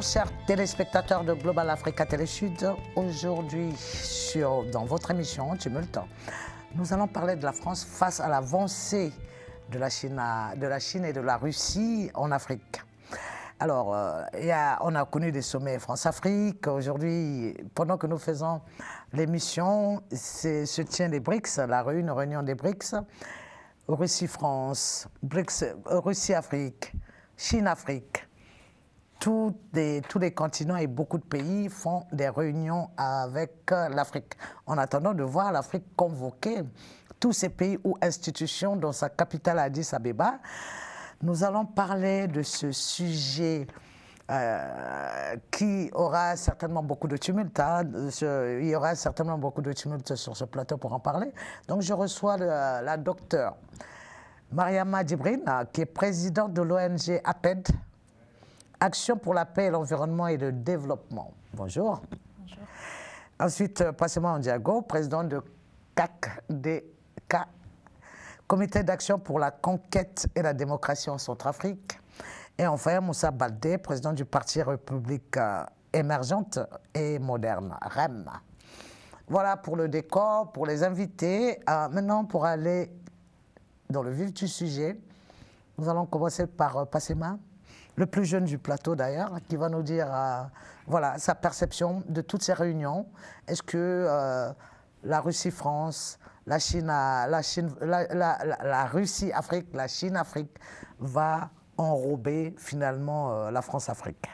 chers téléspectateurs de Global Africa Télé aujourd'hui, dans votre émission Tumulte, nous allons parler de la France face à l'avancée de, la Chine de la Chine et de la Russie en Afrique. Alors, euh, on a connu des sommets France-Afrique. Aujourd'hui, pendant que nous faisons l'émission, se tient les BRICS, la réunion, réunion des BRICS, Russie-France, BRICS, euh, Russie-Afrique, Chine-Afrique, tous les, tous les continents et beaucoup de pays font des réunions avec euh, l'Afrique, en attendant de voir l'Afrique convoquer tous ces pays ou institutions dans sa capitale Addis Abeba. Nous allons parler de ce sujet euh, qui aura certainement beaucoup de tumulte. Hein. il y aura certainement beaucoup de tumulte sur ce plateau pour en parler. Donc je reçois euh, la docteure Mariama Djibrine, qui est présidente de l'ONG APED, Action pour la paix, l'environnement et le développement. Bonjour. Bonjour. Ensuite, euh, Passema Andiago, président de CACDK, Comité d'action pour la conquête et la démocratie en Centrafrique. Et enfin, Moussa Baldé, président du Parti République euh, émergente et moderne, REM. Voilà pour le décor, pour les invités. Euh, maintenant, pour aller dans le vif du sujet, nous allons commencer par Passema le plus jeune du plateau d'ailleurs, qui va nous dire euh, voilà, sa perception de toutes ces réunions. Est-ce que euh, la Russie-France, la Chine, euh, la, Russie Afrique, la Chine Afrique va enrober finalement la France Afrique.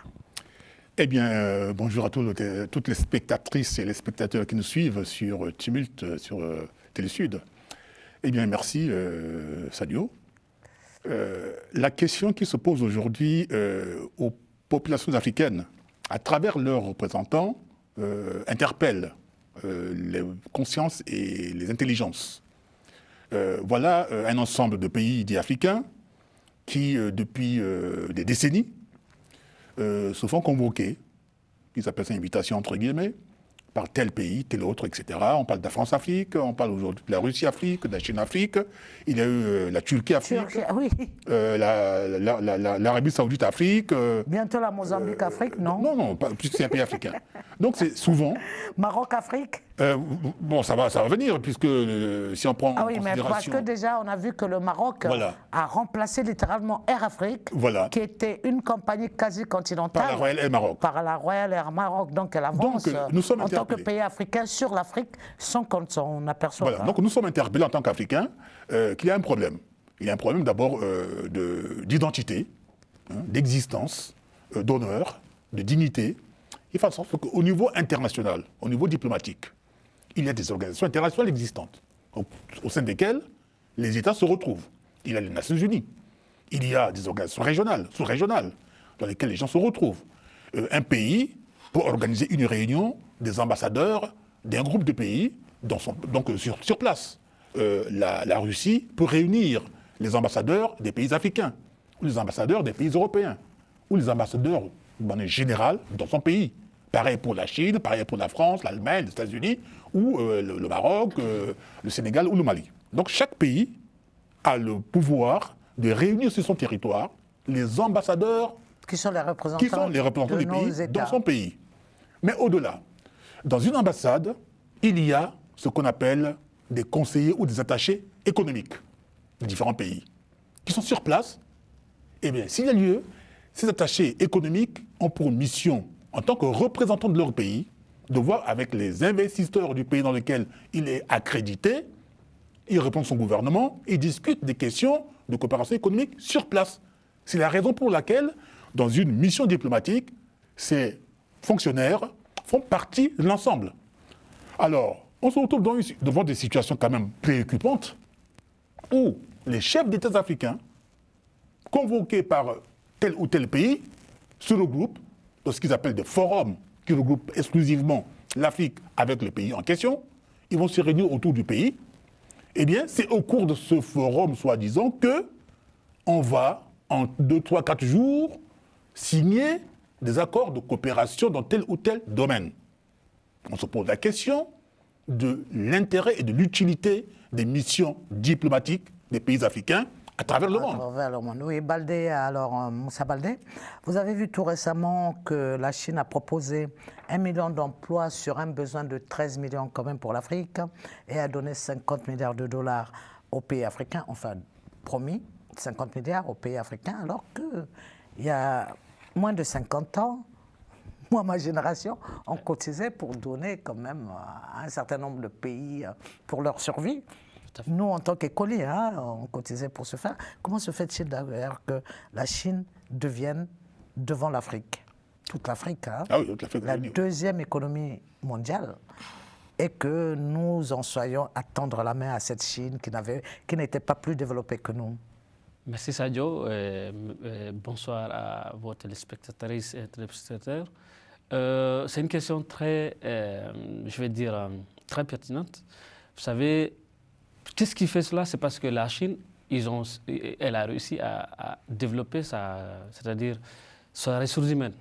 Eh bien, bonjour à tous, toutes les spectatrices et les spectateurs qui nous suivent sur Tumulte, sur Télé Sud. Eh bien, merci Sadio euh, la question qui se pose aujourd'hui euh, aux populations africaines, à travers leurs représentants, euh, interpelle les consciences et les intelligences. voilà un ensemble de pays dits africains qui, depuis des décennies, se font convoquer, ils appellent ça invitation entre guillemets, par tel pays, tel autre, etc. On parle de la France-Afrique, on parle aujourd'hui de la Russie-Afrique, de la Chine-Afrique, il y a eu euh, la Turquie-Afrique, ah euh, l'Arabie Saoudite-Afrique. Euh, Bientôt la Mozambique-Afrique, non Non, non, c'est un pays africain. Donc c'est souvent. Maroc-Afrique euh, bon, ça va, ça va venir, puisque euh, si on prend. Ah oui, mais parce que déjà, on a vu que le Maroc euh, a remplacé littéralement Air Afrique, qui était une compagnie quasi continentale. Par la Royal Air Maroc. Par la Royal Air Maroc. Donc elle avance en tant que pays africain sur l'Afrique sans qu'on s'en aperçoive. Voilà. Donc nous sommes interpellés en tant qu'Africains qu'il y a un problème. Il y a un problème d'abord d'identité, de, hein, d'existence, d'honneur, de dignité. Il faut en qu'au niveau international, au niveau diplomatique, il y a des organisations internationales existantes, au, sein desquelles les États se retrouvent. Il y a les Nations Unies, il y a des organisations régionales, sous-régionales, dans lesquelles les gens se retrouvent. Euh, un pays peut organiser une réunion des ambassadeurs d'un groupe de pays dans donc sur, place. Euh, la, la, Russie peut réunir les ambassadeurs des pays africains, ou les ambassadeurs des pays européens, ou les ambassadeurs de manière générale dans son pays. Pareil pour la Chine, pareil pour la France, l'Allemagne, les États-Unis ou euh, le, Maroc, euh, le Sénégal ou le Mali. Donc chaque pays a le pouvoir de réunir sur son territoire les ambassadeurs qui sont les représentants, des pays dans son pays. Mais au-delà, dans une ambassade, il y a ce qu'on appelle des conseillers ou des attachés économiques de différents pays qui sont sur place. Et eh bien, s'il y a lieu, ces attachés économiques ont pour mission, en tant que représentants de leur pays, de voir avec les investisseurs du pays dans lequel il est accrédité. Il répond à son gouvernement, il discute des questions de coopération économique sur place. C'est la raison pour laquelle, dans une mission diplomatique, ces fonctionnaires font partie de l'ensemble. Alors, on se retrouve dans devant des situations quand même préoccupantes où les chefs d'État africains, convoqués par tel ou tel pays, se regroupent dans ce qu'ils appellent des forums qui regroupe exclusivement l'Afrique avec les pays en question, ils vont se réunir autour du pays. Eh bien, c'est au cours de ce forum, soi-disant, que on va, en 2, 3, 4 jours, signer des accords de coopération dans tel ou tel domaine. On se pose la question de l'intérêt et de l'utilité des missions diplomatiques des pays africains à travers le monde. Oui, Baldé, alors euh, Moussa Baldé, vous avez vu tout récemment que la Chine a proposé un million d'emplois sur un besoin de 13 millions quand même pour l'Afrique et a donné 50 milliards de dollars aux pays africains, enfin promis 50 milliards aux pays africains, alors qu'il y a moins de 50 ans, moi, ma génération, on cotisait pour donner quand même à euh, un certain nombre de pays euh, pour leur survie. Nous, en tant qu'écoliers, hein, on cotisait pour ce faire. Comment se fait-il d'ailleurs que la Chine devienne devant l'Afrique, toute l'Afrique, hein, ah la deuxième économie mondiale et que nous en soyons à tendre la main à cette Chine qui, n'avait, qui n'était pas plus développée que nous. Merci Sadio. bonsoir à vos téléspectatrices et téléspectateurs. Euh, c'est une question très, euh, je vais dire, euh, très pertinente. Vous savez, quest ce qui fait cela, c'est parce que la Chine, ils ont, elle a réussi à, développer sa, c'est-à-dire sa ressource humaine.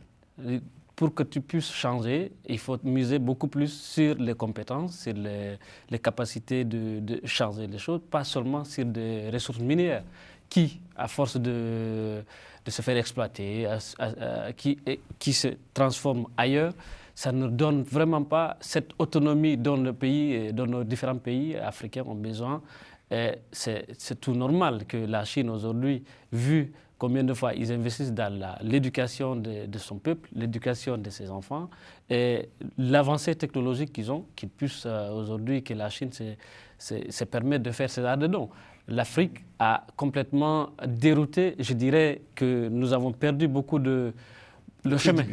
Pour que tu puisses changer, il faut miser beaucoup plus sur les compétences, sur les, capacités de, changer les choses, pas seulement sur des ressources minières qui, à force de, se faire exploiter, qui, qui se transforment ailleurs, ça ne donne vraiment pas cette autonomie dont, le pays, dans nos différents pays africains ont besoin. C'est tout normal que la Chine aujourd'hui, vu combien de fois ils investissent dans l'éducation de, son peuple, l'éducation de ses enfants, et l'avancée technologique qu'ils ont, qu'ils puissent euh, aujourd'hui, que la Chine se, permette de faire ses dedans l'Afrique a complètement dérouté. Je dirais que nous avons perdu beaucoup de, le chemin.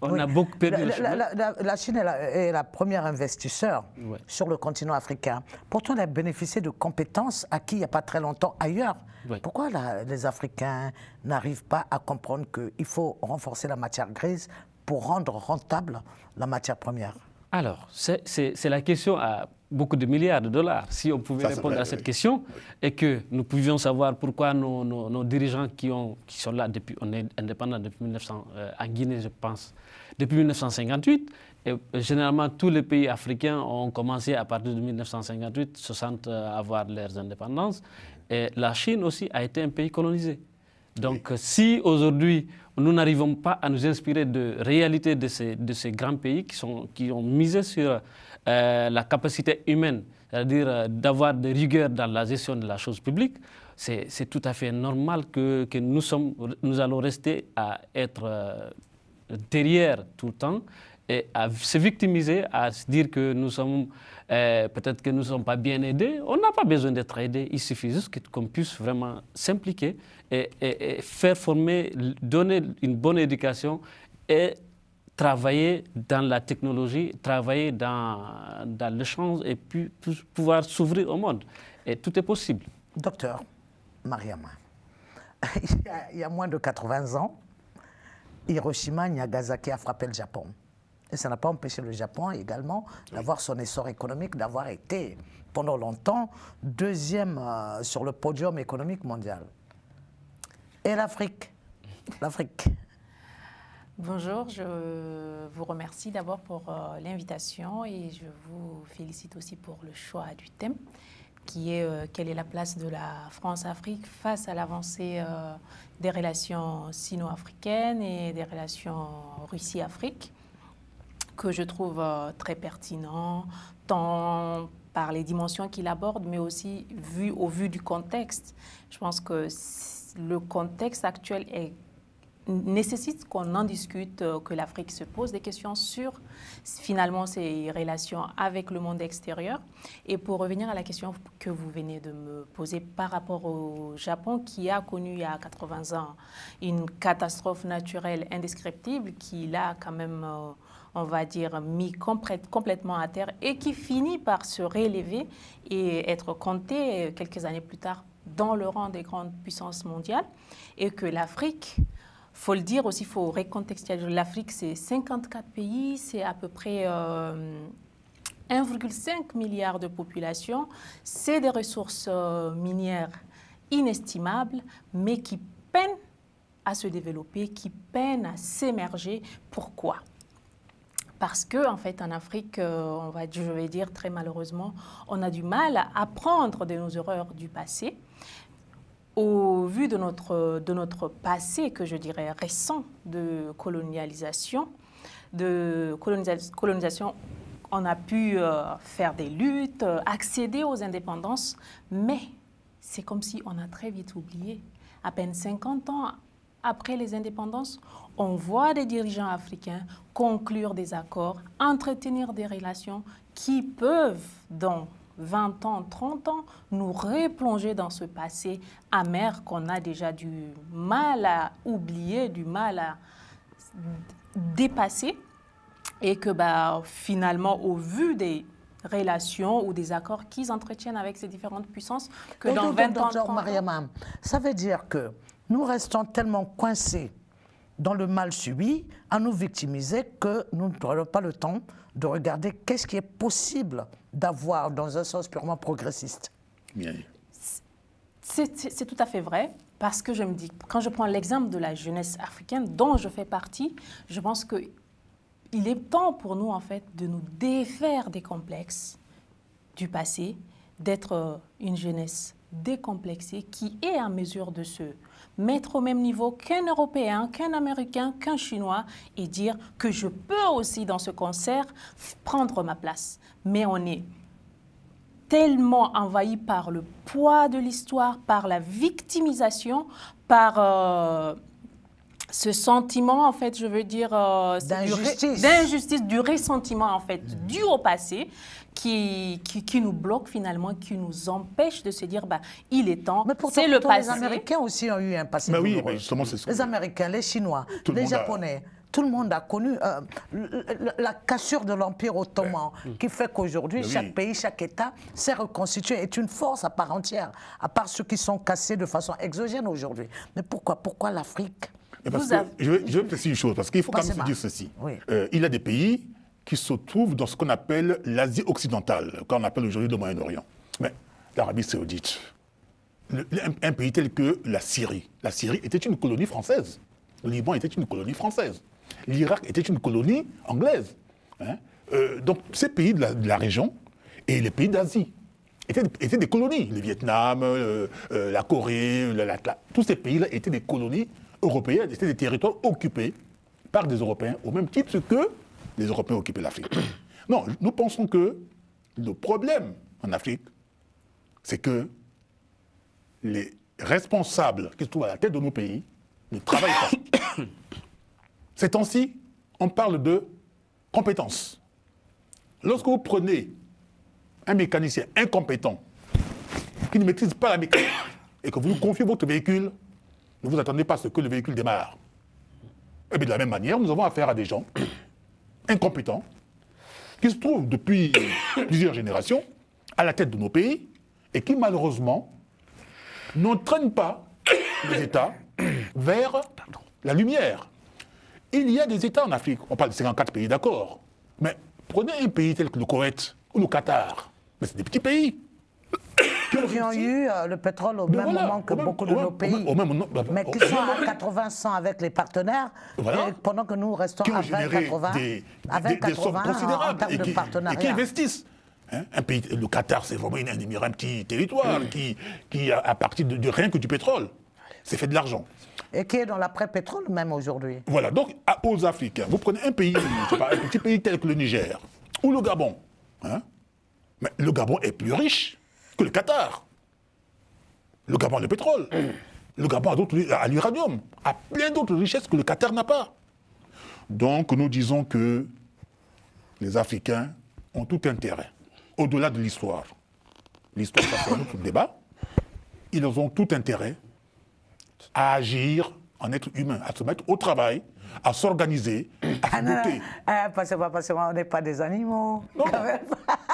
On a beaucoup perdu. La, La, Chine est la, première investisseur sur le continent africain. Pourtant, elle a bénéficié de compétences acquises il n'y a pas très longtemps ailleurs. Pourquoi les Africains n'arrivent pas à comprendre qu'il faut renforcer la matière grise pour rendre rentable la matière première Alors, c'est la question à beaucoup de milliards de dollars, si on pouvait répondre à cette question, et que nous pouvions savoir pourquoi nos, nos, dirigeants qui, ont, qui, sont là depuis, on est indépendant depuis 1900, en euh, Guinée je pense, depuis 1958, et euh, généralement tous les pays africains ont commencé à partir de 1958, 60 sentent euh, avoir leurs indépendances, et la Chine aussi a été un pays colonisé. Donc si aujourd'hui nous n'arrivons pas à nous inspirer de réalité de ces, de ces grands pays qui, sont, qui ont misé sur euh, la capacité humaine, c'est-à-dire euh, d'avoir de rigueur dans la gestion de la chose publique, c'est tout à fait normal que, nous, sommes, nous allons rester à être euh, derrière tout le temps et à se victimiser, à se dire que nous sommes, peut-être que nous ne sommes pas bien aidés. On n'a pas besoin d'être aidés. Il suffit juste qu'on puisse vraiment s'impliquer et, et, faire former, donner une bonne éducation et travailler dans la technologie, travailler dans, dans l'échange et puis pouvoir s'ouvrir au monde. Et tout est possible. Docteur Mariama, il, y a, moins de 80 ans, Hiroshima, Nagasaki a frappé le Japon. Et ça n'a pas empêché le Japon également d'avoir son essor économique, d'avoir été pendant longtemps deuxième euh, sur le podium économique mondial. Et l'Afrique L'Afrique Bonjour, je vous remercie d'abord pour euh, l'invitation et je vous félicite aussi pour le choix du thème qui est euh, quelle est la place de la France-Afrique face à l'avancée euh, des relations sino-africaines et des relations Russie-Afrique, que je trouve très pertinent, tant par les dimensions qu'il aborde, mais aussi vu, au vu du contexte. Je pense que le contexte actuel est nécessite qu'on en discute, euh, que l'Afrique se pose des questions sur finalement ses relations avec le monde extérieur. Et pour revenir à la question que vous venez de me poser par rapport au Japon, qui a connu il y a 80 ans une catastrophe naturelle indescriptible, qui l'a quand même, euh, on va dire, mis complètement à terre et qui finit par se réélever et être compté quelques années plus tard dans le rang des grandes puissances mondiales, et que l'Afrique faut le dire aussi, il faut recontextualiser. L'Afrique, c'est 54 pays, c'est à peu près 1,5 euh, milliard de population. C'est des ressources euh, minières inestimables, mais qui peinent à se développer, qui peinent à s'émerger. Pourquoi parce que en fait en Afrique, euh, on va, je vais dire très malheureusement, on a du mal à apprendre de nos erreurs du passé au vu de notre, de notre passé, que je dirais récent, de colonialisation, de colonisation, on a pu euh, faire des luttes, euh, accéder aux indépendances, mais c'est comme si on a très vite oublié. À peine 50 ans après les indépendances, on voit des dirigeants africains conclure des accords, entretenir des relations qui peuvent, donc, 20 ans, 30 ans, nous replonger dans ce passé amer qu'on a déjà du mal à oublier, du mal à dépasser et que bah, finalement, au vu des relations ou des accords qu'ils entretiennent avec ces différentes puissances, que dans 20 ans... Ça veut dire que nous restons tellement coincés dans le mal subi, à nous victimiser, que nous n'aurions pas le temps de regarder qu'est-ce qui est possible d'avoir dans un sens purement progressiste. C'est tout à fait vrai. Parce que je me dis, quand je prends l'exemple de la jeunesse africaine dont je fais partie, je pense qu'il il est temps pour nous, en fait, de nous défaire des complexes du passé, d'être une jeunesse décomplexée qui est en mesure de se, mettre au même niveau qu'un Européen, qu'un Américain, qu'un Chinois et dire que je peux aussi dans ce concert prendre ma place. Mais on est tellement envahi par le poids de l'histoire, par la victimisation, par... Euh, ce sentiment, en fait, je veux dire, euh, d'injustice, du, ressentiment, en fait, dû au passé, qui, qui, nous bloque finalement, qui nous empêche de se dire, bah, il est temps, c'est le passé. Les Américains aussi ont eu un passé. Mais oui, justement, c'est Les Américains, les Chinois, les Japonais. tout le monde a connu euh, la cassure de l'Empire ottoman, mm. qui fait qu'aujourd'hui, chaque pays, chaque État s'est reconstitué, est une force à part entière, à part ceux qui sont cassés de façon exogène aujourd'hui. Mais pourquoi Pourquoi l'Afrique je, vais, préciser une chose, parce qu'il faut quand même se dire ceci. Euh, il y a des pays qui se trouvent dans ce qu'on appelle l'Asie occidentale, qu'on appelle aujourd'hui le Moyen-Orient. Mais l'Arabie saoudite, un, pays tel que la Syrie. La Syrie était une colonie française. Le Liban était une colonie française. L'Irak était une colonie anglaise. Hein. Euh, donc ces pays de la, région et les pays d'Asie étaient, des colonies. Le Vietnam, euh, la Corée, tous ces pays-là étaient des colonies européens étaient des territoires occupés par des Européens, au même titre que les Européens occupaient l'Afrique. Non, nous pensons que le problème en Afrique, c'est que les responsables qui se trouvent à la tête de nos pays ne travaillent pas. Ces temps-ci, on parle de compétences. Lorsque vous prenez un mécanicien incompétent qui ne maîtrise pas la mécanique et que vous lui confiez votre véhicule ne vous attendez pas à ce que le véhicule démarre. Et eh bien, de la même manière, nous avons affaire à des gens incompétents qui se trouvent depuis plusieurs générations à la tête de nos pays et qui malheureusement n'entraînent pas les États vers la lumière. Il y a des États en Afrique, on parle de 54 pays d'accord, mais prenez un pays tel que le Koweït ou le Qatar, mais c'est des petits pays qui ont eu euh, le pétrole au même moment que beaucoup de nos pays, mais bah, qui sont à 80 100 avec les partenaires, pendant que nous restons à 20 80, des, 80 qui, de partenariat. Et qui investissent. Hein. un pays, le Qatar, c'est vraiment un, petit territoire qui, qui, à partir de, rien que du pétrole, c'est fait de l'argent. Et qui est dans l'après-pétrole même aujourd'hui. Voilà, donc aux Africains, vous prenez un pays, un petit pays tel que le Niger ou le Gabon. Hein. mais le Gabon est plus riche le Qatar. Le Gabon a le pétrole. Le Gabon à l'uranium, à plein d'autres richesses que le Qatar n'a pas. Donc nous disons que les Africains ont tout intérêt, au-delà de l'histoire. L'histoire, c'est débat. Ils ont tout intérêt à agir en être humain, à se mettre au travail, à s'organiser, à ah, se goûter ah, parce on n'est pas des animaux.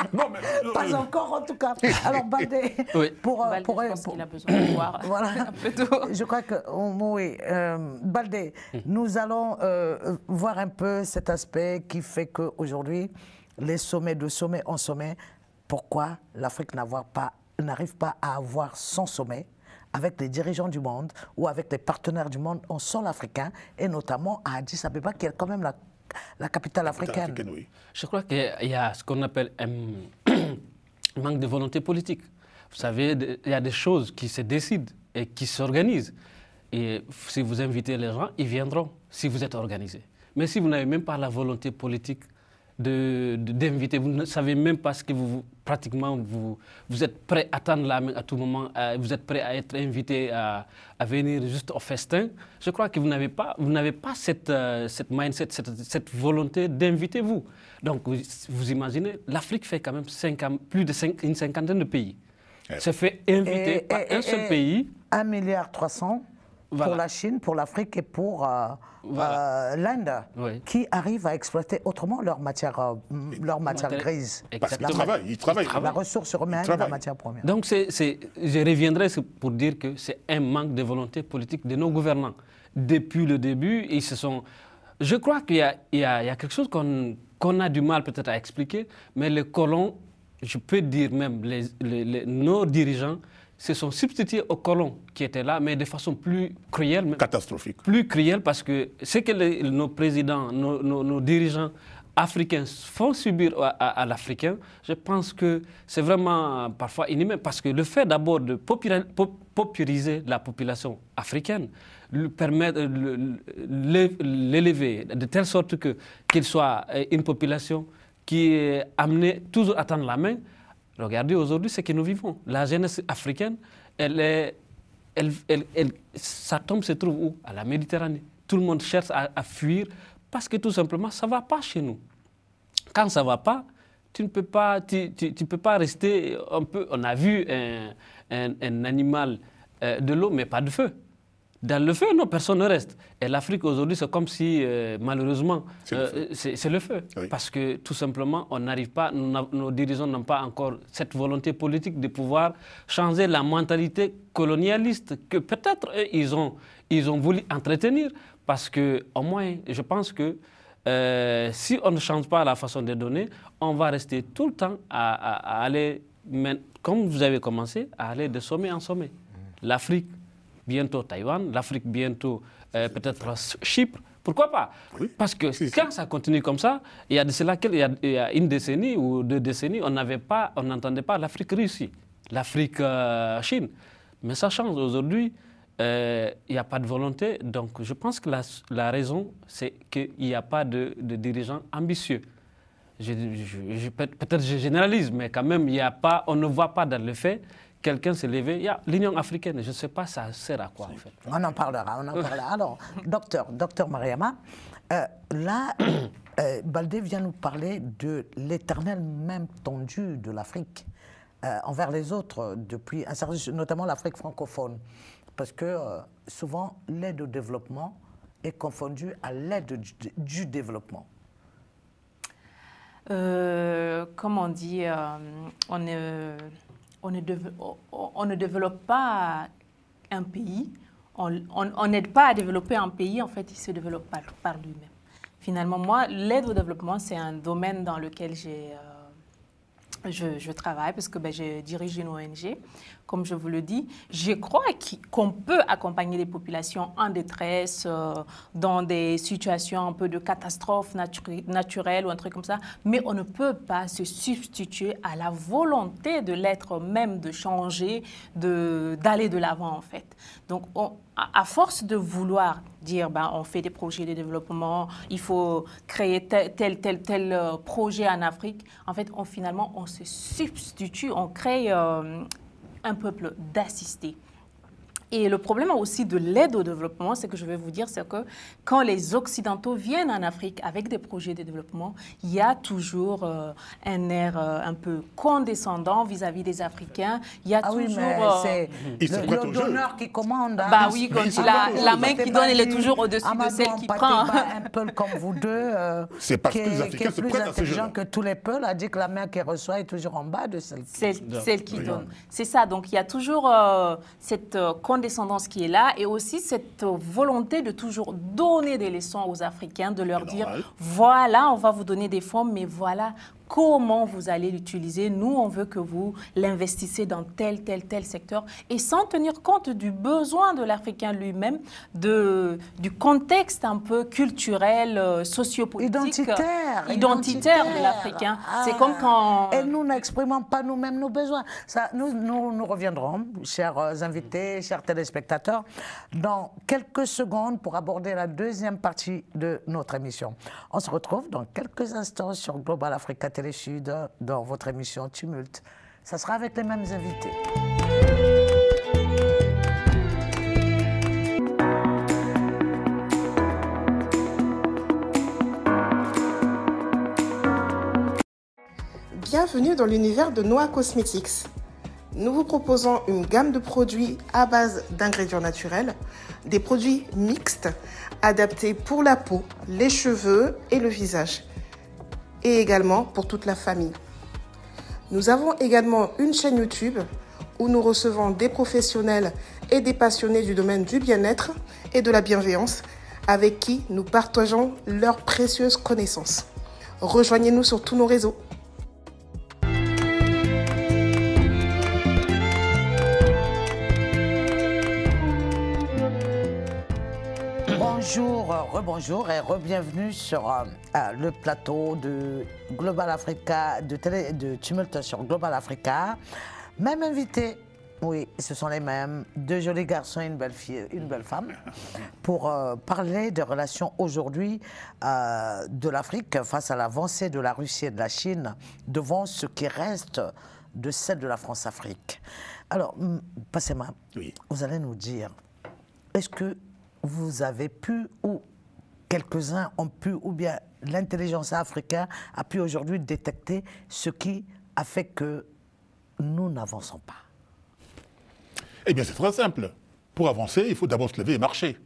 Euh, pas euh, encore, en tout cas. Alors, Baldé, pour, euh, Baldé, pour, je a besoin de voir un peu Je crois que, oh, oui, euh, mm. nous allons voir un peu cet aspect qui fait qu'aujourd'hui, les sommets, de sommet en sommet, pourquoi l'Afrique n'arrive pas, pas à avoir son sommet avec les dirigeants du monde ou avec les partenaires du monde en sol africain, et notamment à Addis Abeba, qui est quand même la la capitale africaine. Je crois qu'il y a ce qu'on appelle un manque de volonté politique. Vous savez, il y a des choses qui se décident et qui s'organisent. Et si vous invitez les gens, ils viendront, si vous êtes organisé. Mais si vous n'avez même pas la volonté politique d'inviter. De, vous ne savez même pas ce que vous, pratiquement, vous, vous êtes prêt à attendre la à tout moment, vous êtes prêt à être invité à, à, venir juste au festin. Je crois que vous n'avez pas, vous n'avez pas cette, euh, cette mindset, cette, cette volonté d'inviter vous. Donc, vous, imaginez, l'Afrique fait quand même plus de une cinquantaine de pays. Eh. Se fait inviter par un seul pays. 1,3 milliard 300 pour la Chine, pour l'Afrique et pour euh, euh, l'Inde, qui arrivent à exploiter autrement leur matière, euh, leur matière grise. Parce qu'ils travaillent, ils travaillent. La ressource humaine, la matière première. Donc je reviendrai pour dire que c'est un manque de volonté politique de nos gouvernants. Depuis le début, ils se sont... Je crois qu'il y, a quelque chose qu'on a du mal peut-être à expliquer, mais les colons, je peux dire même les, nos dirigeants, se sont substitués aux colons qui étaient là, mais de façon plus cruelle. Catastrophique. Plus cruelle parce que ce que nos présidents, nos, dirigeants africains font subir à, l'Africain, je pense que c'est vraiment euh, parfois inhumain parce que le fait d'abord de populariser la population africaine, euh, le permettre l'élever de telle sorte qu'il soit euh, une population qui est amenée toujours à tendre la main Regardez aujourd'hui ce que nous vivons. La jeunesse africaine, elle, est, elle, elle, sa tombe se trouve où À la Méditerranée. Tout le monde cherche à, fuir parce que tout simplement, ça ne va pas chez nous. Quand ça ne va pas, tu ne peux pas, tu, tu, tu peux pas rester un peu. On a vu un, un, un animal euh, de l'eau, mais pas de feu. Dans le feu, non, personne ne reste. Et l'Afrique aujourd'hui, c'est comme si, euh, malheureusement, c'est le, euh, feu. Parce que tout simplement, on n'arrive pas, nos dirigeants n'ont pas encore cette volonté politique de pouvoir changer la mentalité colonialiste que peut-être ils ont, ils ont voulu entretenir. Parce que, au moins, je pense que euh, si on ne change pas la façon de donner, on va rester tout le temps à aller, comme vous avez commencé, à aller de sommet en sommet. Mm. L'Afrique, bientôt Taïwan, l'Afrique bientôt euh, peut-être Chypre. Pourquoi pas Parce que quand ça continue comme ça, il y a de cela il a une décennie ou deux décennies, on n'avait pas, on n'entendait pas l'Afrique Russie, l'Afrique euh, Chine. Mais ça change aujourd'hui. Euh, il n'y a pas de volonté. Donc je pense que la, raison, c'est qu'il n'y a pas de, dirigeants ambitieux. peut-être je généralise, mais quand même, il y a pas, on ne voit pas dans le fait quelqu'un s'est levé, il y a l'Union africaine, je ne sais pas ça sert à quoi en fait. On en parlera, on en parlera. Alors, docteur, docteur Mariama, euh, là, euh, Baldé vient nous parler de l'éternel même tendu de l'Afrique euh, envers les autres, depuis, notamment l'Afrique francophone, parce que souvent l'aide au développement est confondue à l'aide du, développement. Euh, comme on dit, on, on ne, on ne développe pas un pays, on n'aide pas à développer un pays, en fait, il se développe par, par lui-même. Finalement, moi, l'aide au développement, c'est un domaine dans lequel j'ai... Euh, je, travaille parce que ben, j'ai dirigé une ONG comme je vous le dis, je crois qu'on peut accompagner les populations en détresse, euh, dans des situations un peu de catastrophe naturelle ou un truc comme ça, mais on ne peut pas se substituer à la volonté de l'être même de changer, d'aller de l'avant en fait. Donc on, à force de vouloir dire ben, on fait des projets de développement, il faut créer tel, tel, tel, euh, projet en Afrique, en fait, on, finalement, on se substitue, on crée euh, un peuple d'assister. Et le problème aussi de l'aide au développement, c'est que je vais vous dire, c'est que quand les Occidentaux viennent en Afrique avec des projets de développement, il y a toujours euh, un air euh, un peu condescendant vis-à-vis des Africains. Il y a ah toujours. Oui, euh, c'est le, donneur qui commande. Hein. Bah oui, quand la, main qui donne, elle est toujours au-dessus de celle qui prend. Un peu comme vous deux, c'est parce que les Africains plus intelligent que tous les peuples, a dit que la main qui reçoit est toujours en bas de celle qui, celle, qui donne. C'est ça, donc il y a toujours cette condescendance descendance qui est là et aussi cette volonté de toujours donner des leçons aux Africains, de leur dire voilà, on va vous donner des formes, mais voilà comment vous allez l'utiliser. Nous, on veut que vous l'investissez dans tel, tel, tel secteur et sans tenir compte du besoin de l'Africain lui-même, du contexte un peu culturel, euh, sociopolitique, identitaire, identitaire, de l'Africain. C'est ah. comme quand... Et nous n'exprimons pas nous-mêmes nos besoins. Ça, nous, nous, nous reviendrons, chers euh, invités, chers téléspectateurs, dans quelques secondes pour aborder la deuxième partie de notre émission. On se retrouve dans quelques instants sur Global Africa TV Sud hein, dans votre émission Tumulte. Ça sera avec les mêmes invités. Bienvenue dans l'univers de Noah Cosmetics. Nous vous proposons une gamme de produits à base d'ingrédients naturels, des produits mixtes adaptés pour la peau, les cheveux et le visage et également pour toute la famille. Nous avons également une chaîne YouTube où nous recevons des professionnels et des passionnés du domaine du bien-être et de la bienveillance avec qui nous partageons leurs précieuses connaissances. Rejoignez-nous sur tous nos réseaux. Bonjour, euh, rebonjour et re-bienvenue sur euh, euh, le plateau de Global Africa, de, télé, de sur Global Africa. Même invité, oui, ce sont les mêmes, deux jolis garçons et une belle, fille, une belle femme, pour parler des relations aujourd'hui de l'Afrique face à l'avancée de la Russie et de la Chine devant ce qui reste de celle de la France-Afrique. Alors, Passez-moi, oui. vous allez nous dire, est-ce que vous avez pu, ou quelques-uns ont pu, ou bien l'intelligence africaine a pu aujourd'hui détecter ce qui a fait que nous n'avançons pas Eh bien, c'est très simple. Pour avancer, il faut d'abord se lever et marcher.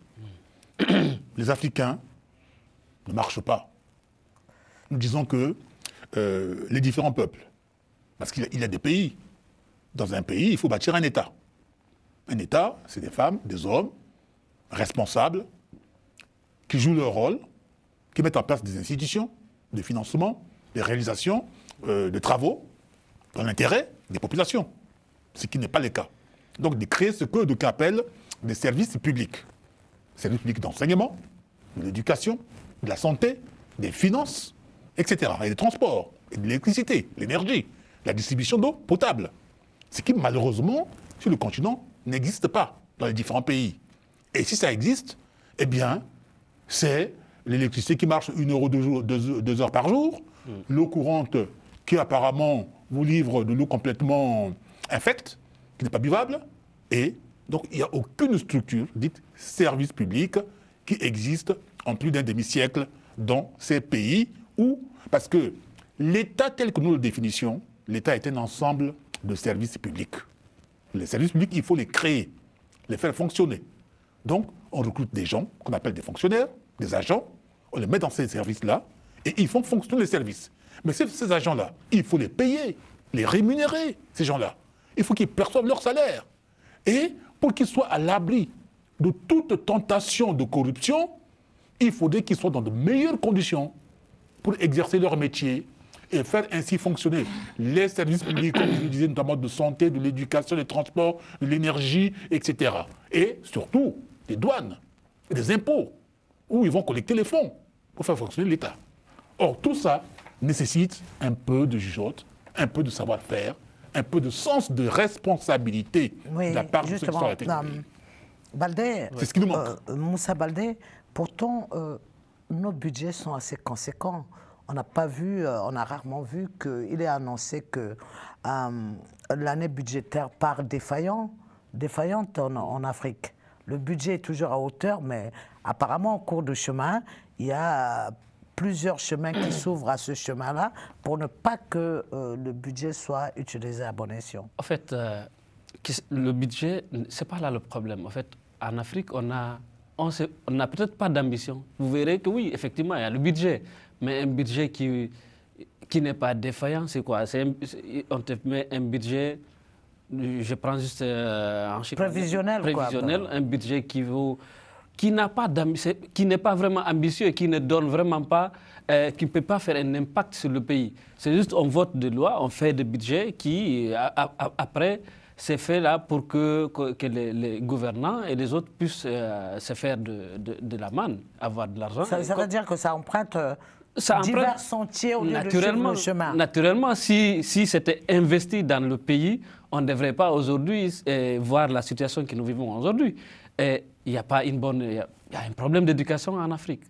Les Africains ne marchent pas. Nous disons que euh, les différents peuples, parce qu'il y a des pays. Dans un pays, il faut bâtir un État. Un État, c'est des femmes, des hommes, responsables, qui jouent leur rôle, qui mettent en place des institutions de financement, des réalisations, euh, de travaux, dans l'intérêt des populations, ce qui n'est pas le cas. Donc de créer ce que Doka appelle des services publics. Services publics d'enseignement, de l'éducation, de la santé, des finances, etc. Et des transports, et de l'électricité, l'énergie, la distribution d'eau potable. Ce qui malheureusement, sur le continent, n'existe pas dans les différents pays. Et si ça existe, eh bien, c'est l'électricité qui marche une euro deux, heures par jour, hmm. l'eau courante qui apparemment vous livre de l'eau complètement infecte, qui n'est pas buvable, et donc il n'y a aucune structure dite service public qui existe en plus d'un demi-siècle dans ces pays où, parce que l'État tel que nous le définissons, l'État est un ensemble de services publics. Les services publics, il faut les créer, les faire fonctionner. Donc, on recrute des gens qu'on appelle des fonctionnaires, des agents, on les met dans ces services-là, et ils font fonctionner les services. Mais ces agents-là, il faut les payer, les rémunérer, ces gens-là. Il faut qu'ils perçoivent leur salaire. Et pour qu'ils soient à l'abri de toute tentation de corruption, il faudrait qu'ils soient dans de meilleures conditions pour exercer leur métier et faire ainsi fonctionner les services publics, comme je le disais, notamment de santé, de l'éducation, des transports, de l'énergie, etc. Et surtout, des douanes, des impôts, où ils vont collecter les fonds pour faire fonctionner l'État. Or, tout ça nécessite un peu de jugeote, un peu de savoir-faire, un peu de sens de responsabilité de la part de ceux la c'est Moussa Baldé, pourtant, euh, nos budgets sont assez conséquents. On n'a pas vu, euh, on a rarement vu qu'il est annoncé que euh, l'année budgétaire part défaillante, défaillante en Afrique. Le budget est toujours à hauteur, mais apparemment, en cours de chemin, il y a plusieurs chemins qui s'ouvrent à ce chemin-là pour ne pas que euh, le budget soit utilisé à bon escient. En fait, euh, le budget, ce n'est pas là le problème. En fait, en Afrique, on a on n'a peut-être pas d'ambition. Vous verrez que oui, effectivement, il y a le budget, mais un budget qui, qui n'est pas défaillant, c'est quoi On te met un budget je prends juste un euh, chiffre prévisionnel, prévisionnel un budget qui vaut qui n'a pas qui n'est pas vraiment ambitieux, et qui ne donne vraiment pas, euh, qui ne peut pas faire un impact sur le pays. C'est juste on vote des lois, on fait des budgets qui euh, après c'est fait là pour que, que les, gouvernants et les autres puissent se faire de, de, la manne, avoir de l'argent. ça veut dire que ça emprunte divers sentiers au naturellement, chemin. Naturellement, si, si c'était investi dans le pays, on ne devrait pas aujourd'hui eh, voir la situation que nous vivons aujourd'hui. Eh, il n'y a pas une bonne... Il y, a un problème d'éducation en Afrique.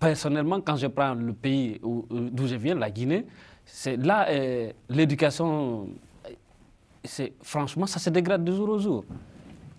Personnellement, quand je prends le pays d'où je viens, la Guinée, là eh, l'éducation... Franchement, ça se dégrade de jour au jour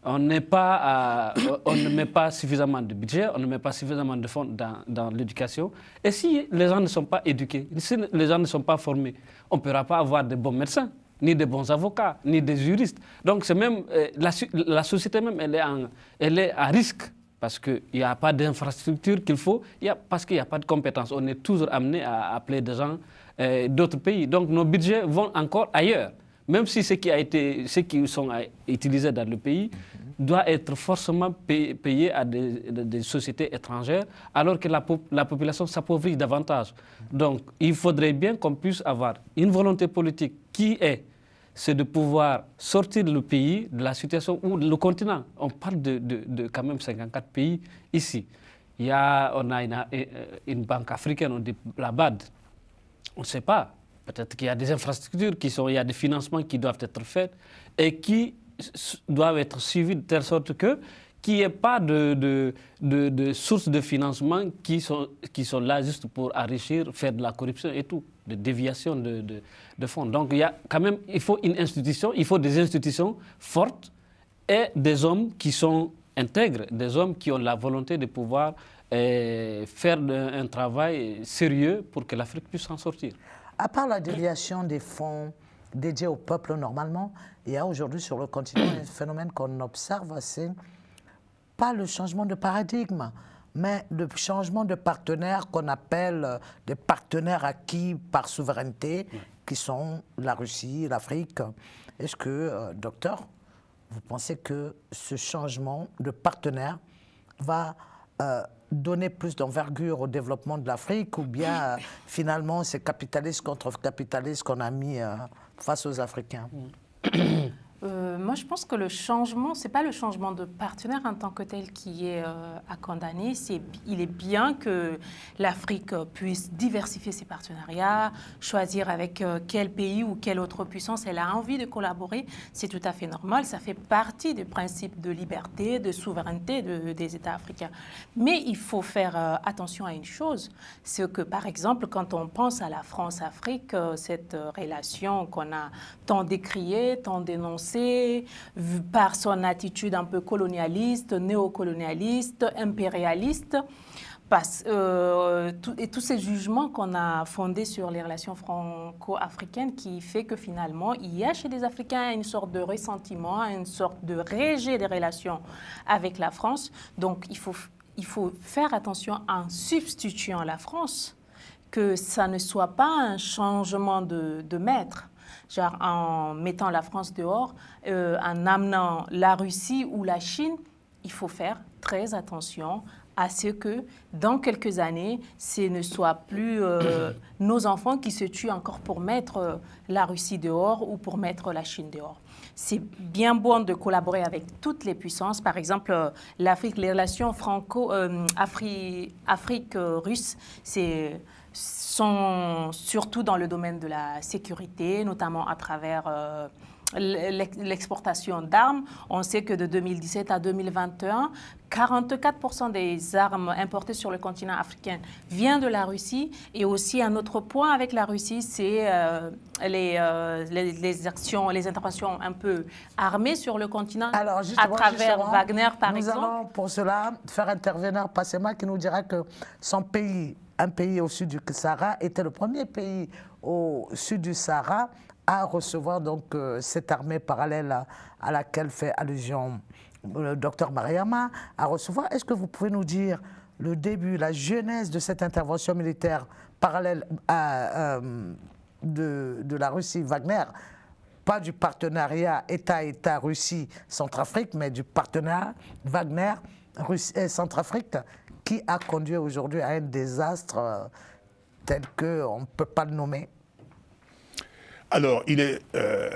on, ne met pas suffisamment de budget, on ne met pas suffisamment de fonds dans, l'éducation. Et si les gens ne sont pas éduqués, si les gens ne sont pas formés, on ne pourra pas avoir de bons médecins, ni de bons avocats, ni des juristes. Donc c'est même, euh, la, société même, elle est, à risque parce qu'il n'y a pas d'infrastructure qu'il faut, y a, parce qu'il n'y a pas de compétences. On est toujours amené à appeler des gens euh, d'autres pays. Donc nos budgets vont encore ailleurs même si ce qui a été, ce qui sont utilisés dans le pays doit être forcément payé à des, sociétés étrangères, alors que la, population s'appauvrit davantage. Donc, il faudrait bien qu'on puisse avoir une volonté politique qui est c'est de pouvoir sortir le pays de la situation où le continent, on parle de, quand même 54 pays ici. Il y a, on a une, euh, une banque africaine, on dit la BAD. On ne sait pas Peut-être qu'il y a des infrastructures qui sont, il y a des financements qui doivent être faits et qui doivent être suivis de telle sorte que qu'il n'y ait pas de, sources de financement qui sont, là juste pour enrichir, faire de la corruption et tout, de déviation de, fonds. Donc il y a quand même, il faut une institution, il faut des institutions fortes et des hommes qui sont intègres, des hommes qui ont la volonté de pouvoir eh, faire un travail sérieux pour que l'Afrique puisse s'en sortir. À part la déviation des fonds dédiés au peuple normalement, il y a aujourd'hui sur le continent un phénomène qu'on observe, c'est pas le changement de paradigme, mais le changement de partenaires qu'on appelle euh, des partenaires acquis par souveraineté, qui sont la Russie, l'Afrique. Est-ce que, euh, docteur, vous pensez que ce changement de partenaire va euh, donner plus d'envergure au développement de l'Afrique ou bien euh, finalement c'est capitaliste contre capitaliste qu'on a mis euh, face aux Africains moi, je pense que le changement, ce n'est pas le changement de partenaire en tant que tel qui est euh, à condamner. il est bien que l'Afrique euh, puisse diversifier ses partenariats, choisir avec euh, quel pays ou quelle autre puissance elle a envie de collaborer. C'est tout à fait normal. Ça fait partie des principes de liberté, de souveraineté des États africains. Mais il faut faire attention à une chose. C'est que, par exemple, quand on pense à la France-Afrique, cette relation qu'on a tant décriée, tant dénoncée, par son attitude un peu colonialiste, néocolonialiste, impérialiste. Euh, et tous ces jugements qu'on a fondés sur les relations franco-africaines qui fait que finalement, il y a chez les Africains une sorte de ressentiment, une sorte de rejet des relations avec la France. Donc, il faut, faire attention en substituant la France que ça ne soit pas un changement de maître genre en mettant la France dehors, euh, en amenant la Russie ou la Chine, il faut faire très attention à ce que dans quelques années, ce ne soit plus euh, nos enfants qui se tuent encore pour mettre euh, la Russie dehors ou pour mettre la Chine dehors. C'est bien bon de collaborer avec toutes les puissances. Par exemple, l'Afrique, les relations franco-afrique-russe, c'est sont surtout dans le domaine de la sécurité, notamment à travers euh, l'exportation d'armes. On sait que de 2017 à 2021, 44% des armes importées sur le continent africain viennent de la Russie. Et aussi un autre point avec la Russie, c'est euh, euh, les, actions, les interventions un peu armées sur le continent à travers Wagner, par nous exemple. Nous allons pour cela faire intervenir Passema qui nous dira que son pays un pays au sud du Sahara, était le premier pays au sud du Sahara à recevoir donc euh, cette armée parallèle à, laquelle fait allusion euh, le docteur Mariama, à recevoir. Est-ce que vous pouvez nous dire le début, la genèse de cette intervention militaire parallèle à, euh, de, de, la Russie Wagner pas du partenariat État-État Russie-Centrafrique, mais du partenariat Wagner-Centrafrique qui a conduit aujourd'hui à un désastre euh, tel qu'on ne peut pas le nommer Alors, il est. Euh,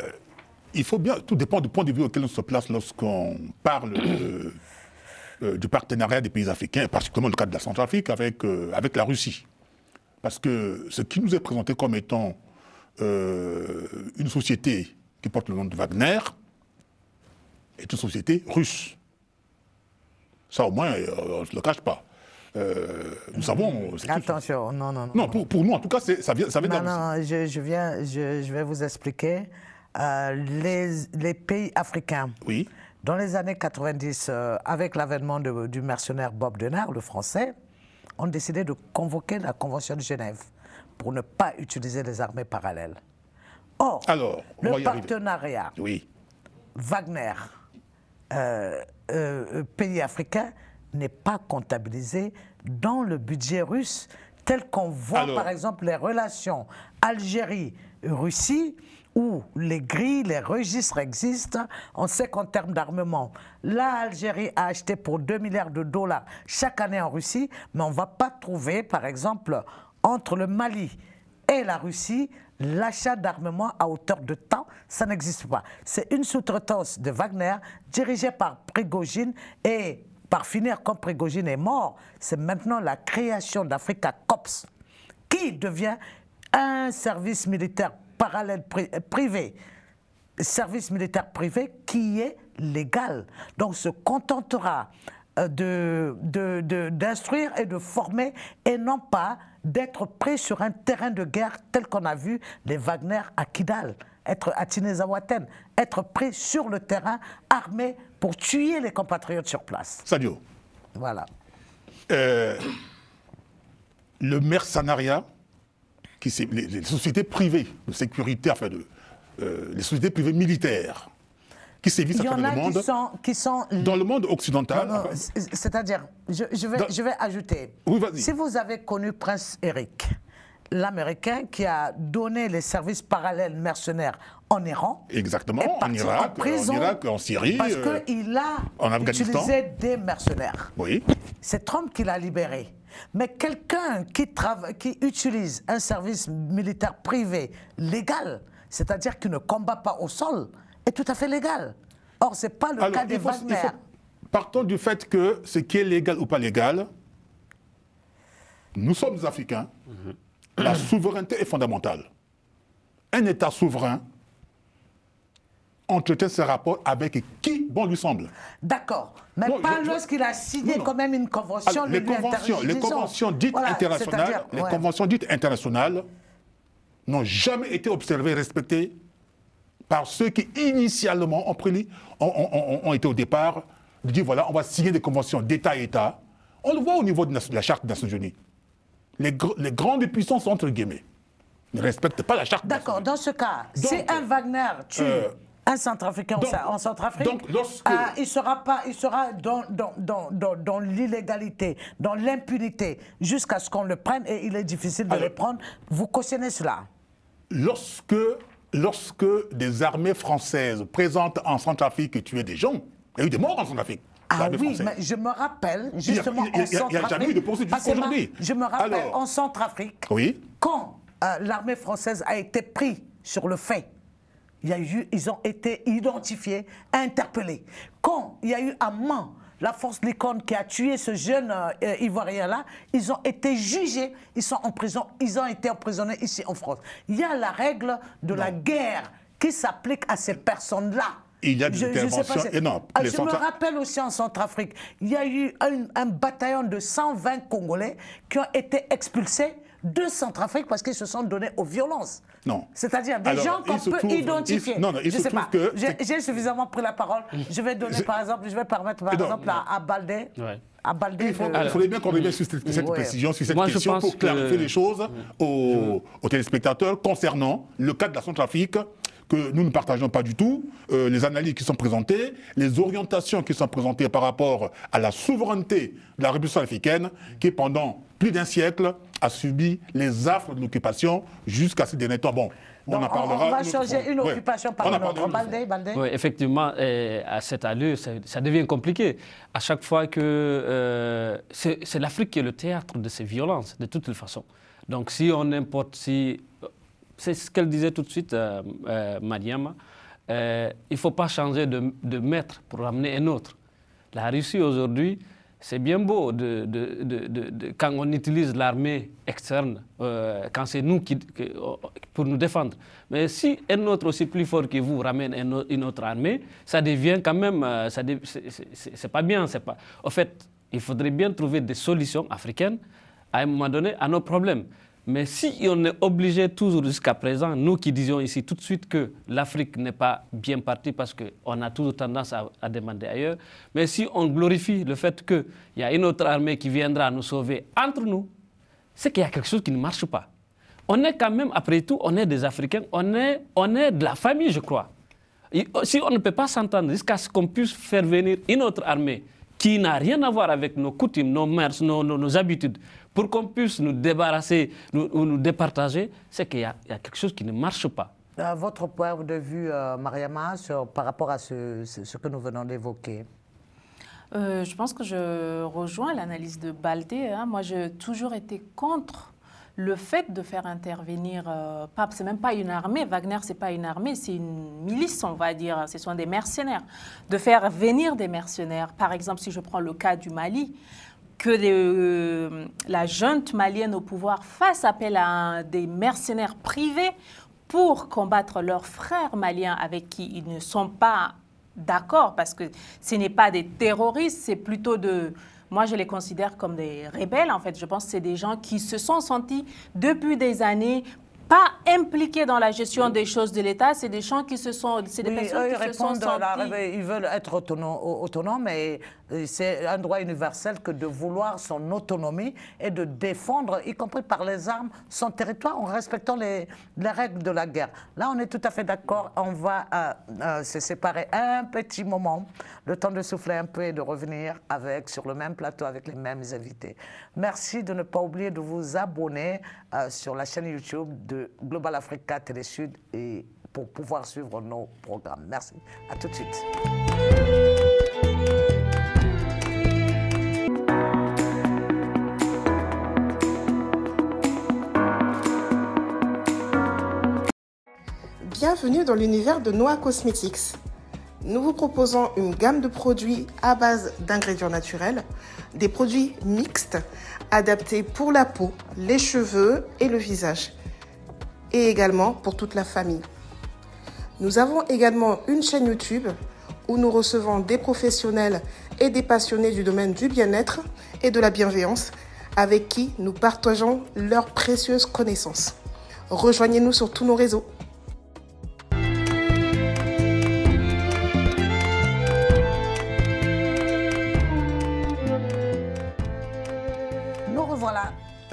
il faut bien. Tout dépend du point de vue auquel on se place lorsqu'on parle euh, du partenariat des pays africains, particulièrement le cas de la Centrafrique, avec, avec la Russie. Parce que ce qui nous est présenté comme étant une société qui porte le nom de Wagner est une société russe. Ça, au moins, on ne le cache pas. Euh, nous savons. Euh, Attention, non, non, non. Non, pour, pour, nous, en tout cas, ça vient, ça vient Non, non, je, viens, je, vais vous expliquer. Euh, les, pays africains. Oui. Dans les années 90, avec l'avènement du mercenaire Bob Denard, le français, ont décidé de convoquer la Convention de Genève pour ne pas utiliser les armées parallèles. Or, Alors, le partenariat oui. Wagner, pays africain, n'est pas comptabilisé dans le budget russe, tel qu'on voit par exemple les relations Algérie-Russie, où les grilles, les registres existent, on sait qu'en termes d'armement, l'Algérie a acheté pour 2 milliards de dollars chaque année en Russie, mais on ne va pas trouver, par exemple, entre le Mali et la Russie, l'achat d'armement à hauteur de temps, ça n'existe pas. C'est une sous-traitance de Wagner dirigée par Prigogine et par finir quand Prégogine est mort, c'est maintenant la création d'Africa Cops qui devient un service militaire parallèle privé, service militaire privé qui est légal. Donc se contentera euh, d'instruire de, et de former et non pas d'être pris sur un terrain de guerre tel qu'on a vu les Wagner à Kidal, être à Tinezawaten, être pris sur le terrain armé pour tuer les compatriotes sur place. Sadio. Voilà. Euh, le mercenariat, qui les, les, sociétés privées de sécurité, enfin de, euh, les sociétés privées militaires, qui sévissent à le Qui sont, dans le monde occidental. C'est-à-dire, je, vais, ajouter. si vous avez connu Prince Eric, l'Américain qui a donné les services parallèles mercenaires en Iran. Exactement, en Irak, en, Syrie. Euh. Parce qu'il a utilisé des mercenaires. Oui. C'est Trump qui l'a libéré. Mais quelqu'un qui, qui utilise un service militaire privé légal, c'est-à-dire qui ne combat pas au sol, est tout à fait légal. Or, ce n'est pas le cas des faut, partons du fait que ce qui est légal ou pas légal, nous sommes africains. Mhm la souveraineté est fondamentale. Un État souverain entretient ses rapports avec qui bon lui semble. D'accord. Mais pas lorsqu'il a signé quand même une convention. Ah, les, conventions, les, conventions, dites internationales, les conventions dites internationales n'ont jamais été observées, respectées par ceux qui initialement ont, ont, été au départ de dire voilà, on va signer des conventions d'État à État. On le voit au niveau de la Charte des Nations Unies les, grandes puissances, entre guillemets, ne respectent pas la charte. D'accord, dans ce cas, si un Wagner tue euh, un Centrafricain en Centrafrique, donc euh, il sera pas, il sera dans, dans, l'illégalité, dans l'impunité, jusqu'à ce qu'on le prenne, et il est difficile de le prendre. Vous cautionnez cela Lorsque, lorsque des armées françaises présentes en Centrafrique tuer des gens, il y a eu des morts en Centrafrique. Ah oui, mais je me rappelle, justement, en Centrafrique... Il Je me rappelle, en Centrafrique, oui. quand euh, l'armée française a été prise sur le fait, il a eu, ils ont été identifiés, interpellés. Quand il y a eu à Mans, la force Licorne qui a tué ce jeune euh, euh, Ivoirien-là, ils ont été jugés, ils sont en prison, ils ont été emprisonnés ici en France. Il y a la règle de la guerre qui s'applique à ces personnes-là il y a des je, interventions énormes. Ah, je me rappelle aussi en Centrafrique, il y a eu un, bataillon de 120 Congolais qui ont été expulsés de Centrafrique parce qu'ils se sont donnés aux violences. Non. C'est-à-dire des gens qu'on peut identifier. je J'ai suffisamment pris la parole. Je vais donner, par exemple, je vais permettre, par exemple, à, à Baldé. Ouais. À il, faudrait bien qu'on revienne sur cette, précision, sur cette question, pour clarifier les choses aux téléspectateurs concernant le cas de la Centrafrique que nous ne partageons pas du tout, euh, les analyses qui sont présentées, les orientations qui sont présentées par rapport à la souveraineté de la République africaine, qui pendant plus d'un siècle a subi les affres de l'occupation jusqu'à ces derniers temps. Bon, on, en parlera on va changer une occupation par on une Oui, effectivement, à cette allure, ça, devient compliqué. À chaque fois que... Euh, c'est l'Afrique qui est le théâtre de ces violences, de toute façon. Donc si on importe, si c'est ce qu'elle disait tout de suite, euh, euh, Mariama, euh, il ne faut pas changer de, maître pour ramener un autre. La Russie aujourd'hui, c'est bien beau de, quand on utilise l'armée externe, quand c'est nous qui, pour nous défendre. Mais si un autre aussi plus fort que vous ramène une autre armée, ça devient quand même, ce c'est pas bien. C'est pas. En fait, il faudrait bien trouver des solutions africaines à un moment donné à nos problèmes. Mais si on est obligé toujours jusqu'à présent, nous qui disions ici tout de suite que l'Afrique n'est pas bien partie parce qu'on a toujours tendance à, demander ailleurs, mais si on glorifie le fait qu'il y a une autre armée qui viendra nous sauver entre nous, c'est qu'il y a quelque chose qui ne marche pas. On est quand même, après tout, on est des Africains, on est, on est de la famille, je crois. Oh, si on ne peut pas s'entendre jusqu'à ce qu'on puisse faire venir une autre armée qui n'a rien à voir avec nos coutumes, nos mœurs, nos, nos habitudes, pour qu'on puisse nous débarrasser ou nous départager, c'est qu'il y, a quelque chose qui ne marche pas. votre point de vue, euh, Mariama, par rapport à ce, que nous venons d'évoquer euh, je pense que je rejoins l'analyse de Baldé. Hein. Moi, j'ai toujours été contre le fait de faire intervenir, Ce euh, c'est même pas une armée, Wagner c'est pas une armée, c'est une milice on va dire, ce sont des mercenaires, de faire venir des mercenaires. Par exemple, si je prends le cas du Mali, que de, euh, la junte malienne au pouvoir fasse appel à des mercenaires privés pour combattre leurs frères maliens avec qui ils ne sont pas d'accord, parce que ce n'est pas des terroristes, c'est plutôt de... Moi, je les considère comme des rebelles, en fait. Je pense que c'est des gens qui se sont sentis depuis des années pas impliqués dans la gestion des choses de l'État, c'est des gens qui se sont, c'est des personnes qui se sont sentis... ils veulent être autonomes et c'est un droit universel que de vouloir son autonomie et de défendre, y compris par les armes, son territoire en respectant les, règles de la guerre. Là, on est tout à fait d'accord. On va euh, euh, se séparer un petit moment, le temps de souffler un peu et de revenir avec, sur le même plateau avec les mêmes invités. Merci de ne pas oublier de vous abonner euh, sur la chaîne YouTube de Global Africa Télé Sud pour pouvoir suivre nos programmes. Merci. À tout de suite. bienvenue dans l'univers de Noa Cosmetics. Nous vous proposons une gamme de produits à base d'ingrédients naturels, des produits mixtes adaptés pour la peau, les cheveux et le visage, et également pour toute la famille. Nous avons également une chaîne YouTube où nous recevons des professionnels et des passionnés du domaine du bien-être et de la bienveillance avec qui nous partageons leurs précieuses connaissances. Rejoignez-nous sur tous nos réseaux.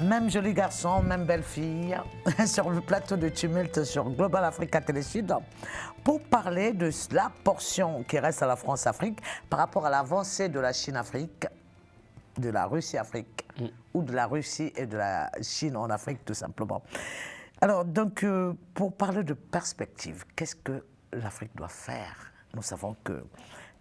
même joli garçon, même belle fille, sur le plateau de tumulte sur Global Africa Télé Sud, pour parler de la portion qui reste à la France-Afrique par rapport à l'avancée de la Chine-Afrique, de la Russie-Afrique, mm. ou de la Russie et de la Chine en Afrique, tout simplement. Alors, donc, euh, pour parler de perspective, qu'est-ce que l'Afrique doit faire Nous savons que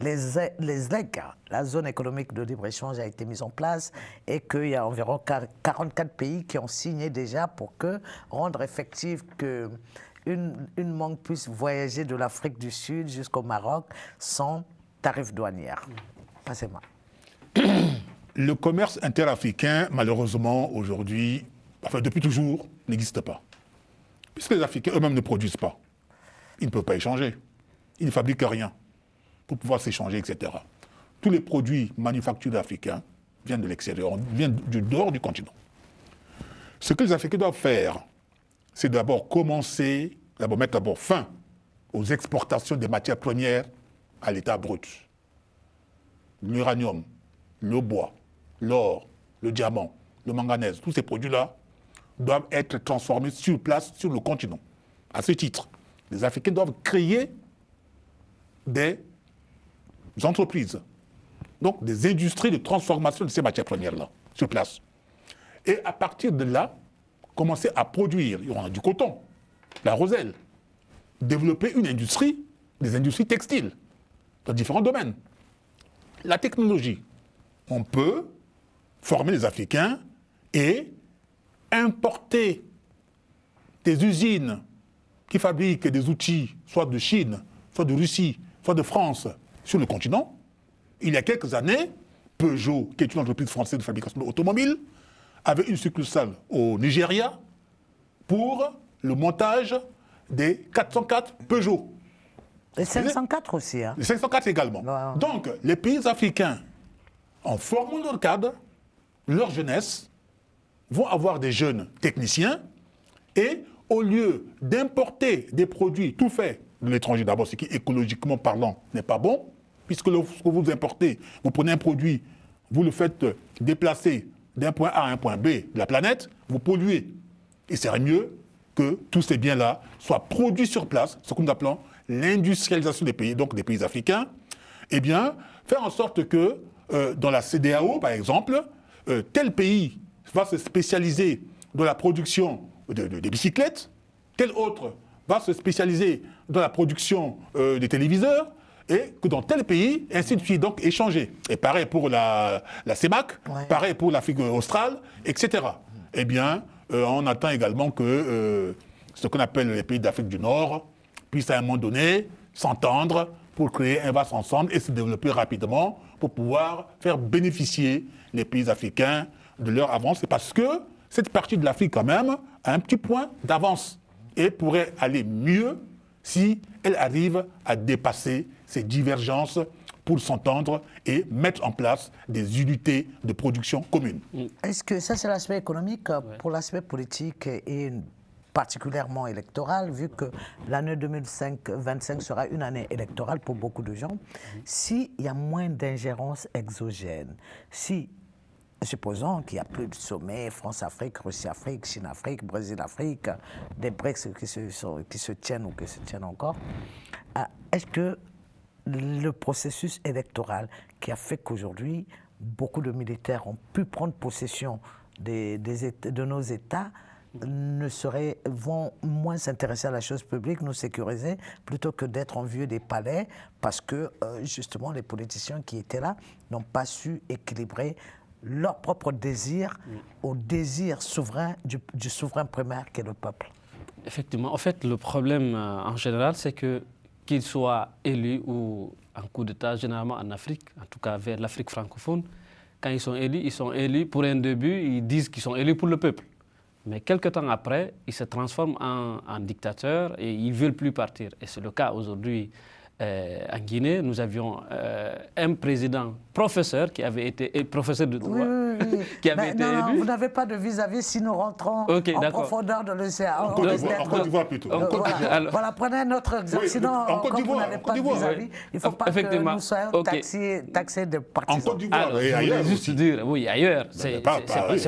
les, ZECA, e la zone économique de libre-échange, a été mise en place et qu'il y a environ 44 pays qui ont signé déjà pour que rendre effectif que une, une puisse voyager de l'Afrique du Sud jusqu'au Maroc sans tarif douanière. – Passez-moi. Le commerce interafricain, malheureusement, aujourd'hui, enfin depuis toujours, n'existe pas. Puisque les Africains eux-mêmes ne produisent pas. Ils ne peuvent pas échanger. Ils ne fabriquent rien pour pouvoir s'échanger, etc. Tous les produits manufacturés africains viennent de l'extérieur, viennent du dehors du continent. Ce que les Africains doivent faire, c'est d'abord commencer, d'abord mettre fin aux exportations des matières premières à l'état brut. L'uranium, le bois, l'or, le diamant, le manganèse, tous ces produits-là doivent être transformés sur place, sur le continent. À ce titre, les Africains doivent créer des entreprises, donc des industries de transformation de ces matières premières-là, sur place. Et à partir de là, commencer à produire, il y aura du coton, la roselle, développer une industrie, des industries textiles, dans différents domaines. La technologie, on peut former les Africains et importer des usines qui fabriquent des outils, soit de Chine, soit de Russie, soit de France, sur le continent, il y a quelques années, Peugeot, qui est une entreprise française de fabrication automobile, avait une succursale au Nigeria pour le montage des 404 Peugeot. Les 504 aussi. Hein. Les 504 également. Donc, les pays africains, en formant leur cadre, leur jeunesse, vont avoir des jeunes techniciens et au lieu d'importer des produits tout faits de l'étranger, d'abord ce qui écologiquement parlant n'est pas bon, puisque lorsque vous importez, vous prenez un produit, vous le faites déplacer d'un point A à un point B de la planète, vous polluez. et serait mieux que tous ces biens-là soient produits sur place, ce que nous appelons l'industrialisation des pays, donc des pays africains, eh bien, faire en sorte que euh, dans la CDAO, par exemple, euh, tel pays va se spécialiser dans la production des bicyclettes, tel autre va se spécialiser dans la production euh, des téléviseurs, et que dans tel pays, ainsi de suite, donc échanger. Et pareil pour la, CEMAC, pareil pour l'Afrique australe, etc. Eh bien, euh, on attend également que euh, ce qu'on appelle les pays d'Afrique du Nord puissent à un moment donné s'entendre pour créer un vaste ensemble et se développer rapidement pour pouvoir faire bénéficier les pays africains de leur avance. C'est parce que cette partie de l'Afrique, quand même, a un petit point d'avance et pourrait aller mieux si elle arrive à dépasser ces divergences pour s'entendre et mettre en place des unités de production communes. Est-ce que ça, c'est l'aspect économique Pour l'aspect politique et particulièrement électoral, vu que l'année 2025 sera une année électorale pour beaucoup de gens, s'il y a moins d'ingérence exogène, si, supposons qu'il y a plus de sommet France-Afrique, Russie-Afrique, Chine-Afrique, Brésil-Afrique, des brex qui qui se tiennent ou qui se tiennent encore, ah, est-ce que le processus électoral qui a fait qu'aujourd'hui, beaucoup de militaires ont pu prendre possession des, de nos États ne seraient, vont moins s'intéresser à la chose publique, nous sécuriser, plutôt que d'être en vue des palais, parce que euh, justement les politiciens qui étaient là n'ont pas su équilibrer leur propre désir mm. au désir souverain du, souverain primaire est le peuple. Effectivement, en fait, le problème euh, en général, c'est que qu'ils soient élus ou en coup d'État, généralement en Afrique, en tout cas vers l'Afrique francophone, quand ils sont élus, ils sont élus pour un début, ils disent qu'ils sont élus pour le peuple. Mais quelques temps après, ils se transforment en, en dictateurs et ils ne veulent plus partir. Et c'est le cas aujourd'hui euh, en Guinée. Nous avions euh, un président professeur qui avait été professeur de droit. non, élu. Non, vous n'avez pas de vis-à-vis si nous rentrons en profondeur de l'océan. En Côte d'Ivoire plutôt. voilà. prenez un autre exemple. Sinon, en Côte d'Ivoire, vis-à-vis, il ne faut pas que nous soyons taxés, de partisans. En Côte d'Ivoire et ailleurs. Juste dire, oui, ailleurs. C'est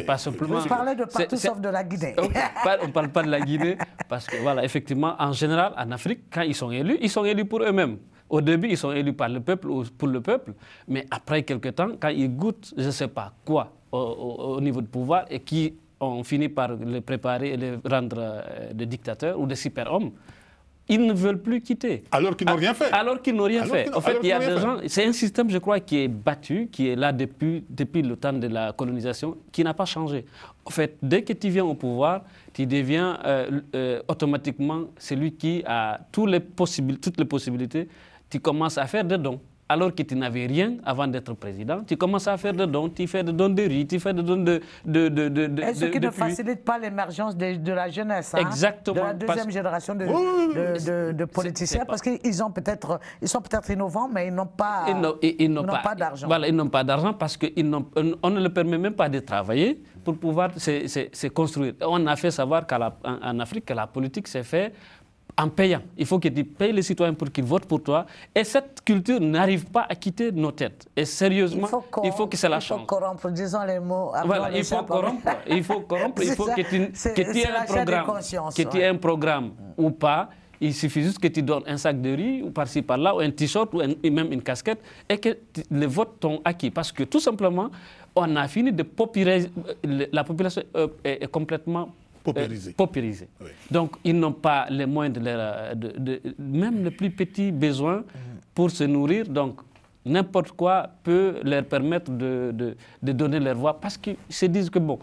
pas simplement. Vous parlez de partout sauf de la Guinée. On ne parle pas de la Guinée parce que, voilà, effectivement, en général, en Afrique, quand ils sont élus, ils sont élus pour eux-mêmes. Au début, ils sont élus par le peuple ou pour le peuple, mais après quelques temps, quand ils goûtent, je ne sais pas quoi, au, niveau de pouvoir, et qui ont fini par les préparer et les rendre euh, des dictateurs ou des super-hommes, ils ne veulent plus quitter. Alors qu'ils n'ont rien fait. Alors qu'ils n'ont rien fait. En fait, il y a des gens. C'est un système, je crois, qui est battu, qui est là depuis, depuis le temps de la colonisation, qui n'a pas changé. En fait, dès que tu viens au pouvoir, tu deviens euh, euh, automatiquement celui qui a toutes les toutes les possibilités tu commences à faire des dons. Alors que tu n'avais rien avant d'être président, tu commences à faire des dons, tu fais des dons de riz, tu fais des dons de. de, de, de Et ce qui ne facilite pas l'émergence de, la jeunesse. Hein, Exactement. de la deuxième génération de, politiciens, parce qu'ils peut-être, ils sont peut-être innovants, mais ils n'ont pas, pas, d'argent. Voilà, ils n'ont pas d'argent parce qu'on ne leur permet même pas de travailler pour pouvoir se, construire. On a fait savoir qu'en Afrique, la politique s'est faite en payant. Il faut que tu payes les citoyens pour qu'ils votent pour toi. Et cette culture n'arrive pas à quitter nos têtes. Et sérieusement, il faut, que ça la change. Il faut corrompre, disons les mots. Voilà, il faut corrompre. Il faut corrompre. Il faut que tu, aies un programme. ou pas. Il suffit juste que tu donnes un sac de riz, ou par-ci, par-là, ou un t-shirt, ou, même une casquette, et que les votes t'ont acquis. Parce que tout simplement, on a fini de populer La population euh, est complètement Paupérisés. Euh, Donc, ils n'ont pas les moyens euh, de, même le plus petit besoin pour se nourrir. Donc, n'importe quoi peut leur permettre de, de donner leur voix parce qu'ils se disent que, bon,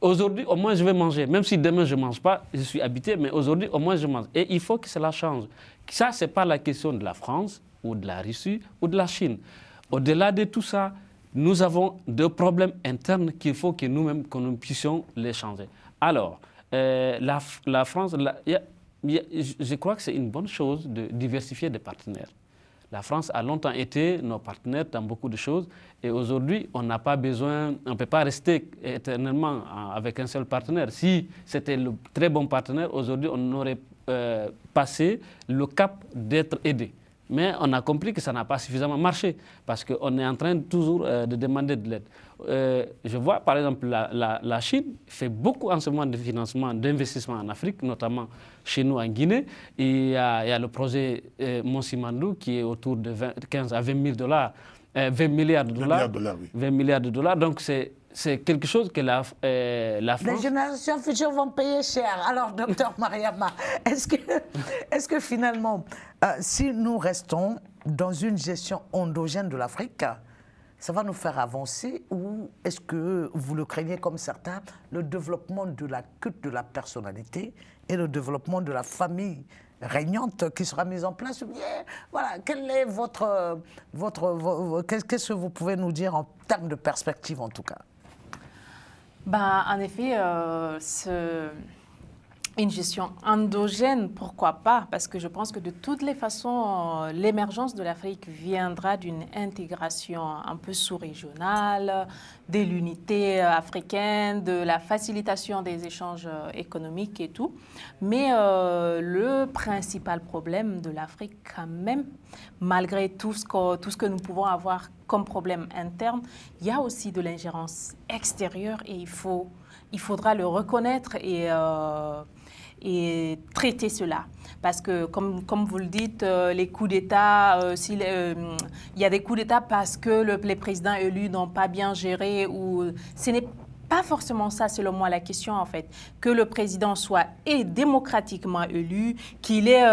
aujourd'hui, au moins, je vais manger. Même si demain, je ne mange pas, je suis habité, mais aujourd'hui, au moins, je mange. Et il faut que cela change. Ça, ce n'est pas la question de la France ou de la Russie ou de la Chine. Au-delà de tout ça, nous avons des problèmes internes qu'il faut que nous-mêmes, que nous puissions les changer. Alors, euh, la, France, je crois que c'est une bonne chose de diversifier des partenaires. La France a longtemps été nos partenaires dans beaucoup de choses et aujourd'hui, on n'a pas besoin, on ne peut pas rester éternellement avec un seul partenaire. Si c'était le très bon partenaire, aujourd'hui, on aurait euh, passé le cap d'être aidé. Mais on a compris que ça n'a pas suffisamment marché parce qu'on est en train toujours euh, de demander de l'aide. Euh, je vois par exemple la, la, Chine fait beaucoup en ce moment de financement, d'investissement en Afrique, notamment chez nous en Guinée. Il y a, il y a le projet euh, Monsimandou qui est autour de 15 à 20 dollars, 20 euh, milliards de dollars. 20 milliards de dollars, 20 milliards de dollars. Donc c'est quelque chose que la, euh, France... Les générations futures vont payer cher. Alors, docteur Mariama, est-ce que, est que finalement, si nous restons dans une gestion endogène de l'Afrique, ça va nous faire avancer ou est-ce que vous le craignez comme certains, le développement de la culte de la personnalité et le développement de la famille régnante qui sera mise en place bien Voilà, quel est votre, votre, qu'est-ce que vous pouvez nous dire en termes de perspective en tout cas ben, en effet, euh, ce une gestion endogène, pourquoi pas Parce que je pense que de toutes les façons, l'émergence de l'Afrique viendra d'une intégration un peu sous-régionale, de l'unité africaine, de la facilitation des échanges euh, économiques et tout. Mais euh, le principal problème de l'Afrique quand même, malgré tout ce que, tout ce que nous pouvons avoir comme problème interne, il y a aussi de l'ingérence extérieure et il, faut, il faudra le reconnaître et... Euh, et traiter cela. Parce que, comme, comme vous le dites, euh, les coups d'État, euh, euh, il y a des coups d'État parce que le, les présidents élus n'ont pas bien géré ou ce n'est pas forcément ça, selon moi, la question en fait. Que le président soit et démocratiquement élu, qu'il ait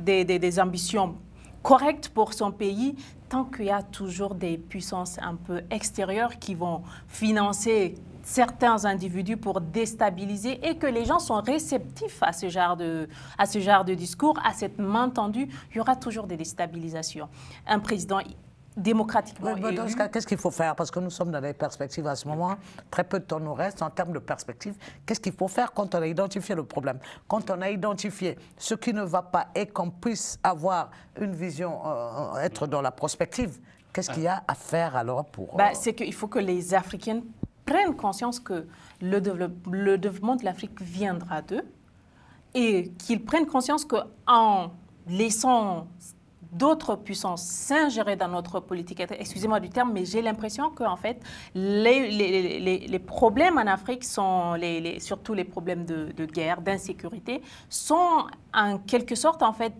des, des ambitions correctes pour son pays, tant qu'il y a toujours des puissances un peu extérieures qui vont financer certains individus pour déstabiliser et que les gens sont réceptifs à ce genre de, à ce genre de discours, à cette main tendue, il y aura toujours des déstabilisations. Un président démocratiquement oui, Dans ce qu'est-ce qu'il faut faire Parce que nous sommes dans les perspectives à ce moment, très peu de temps nous reste en termes de perspectives. Qu'est-ce qu'il faut faire quand on a identifié le problème Quand on a identifié ce qui ne va pas et qu'on puisse avoir une vision, euh, euh, être dans la prospective Qu'est-ce ah. qu'il y a à faire alors pour... Bah, euh, c'est qu'il faut que les Africaines prennent conscience que le, développement de l'Afrique viendra d'eux et qu'ils prennent conscience qu'en laissant d'autres puissances s'ingérer dans notre politique, excusez-moi du terme, mais j'ai l'impression en fait, les, les, les, les, problèmes en Afrique, sont surtout les problèmes de, de guerre, d'insécurité, sont en quelque sorte en fait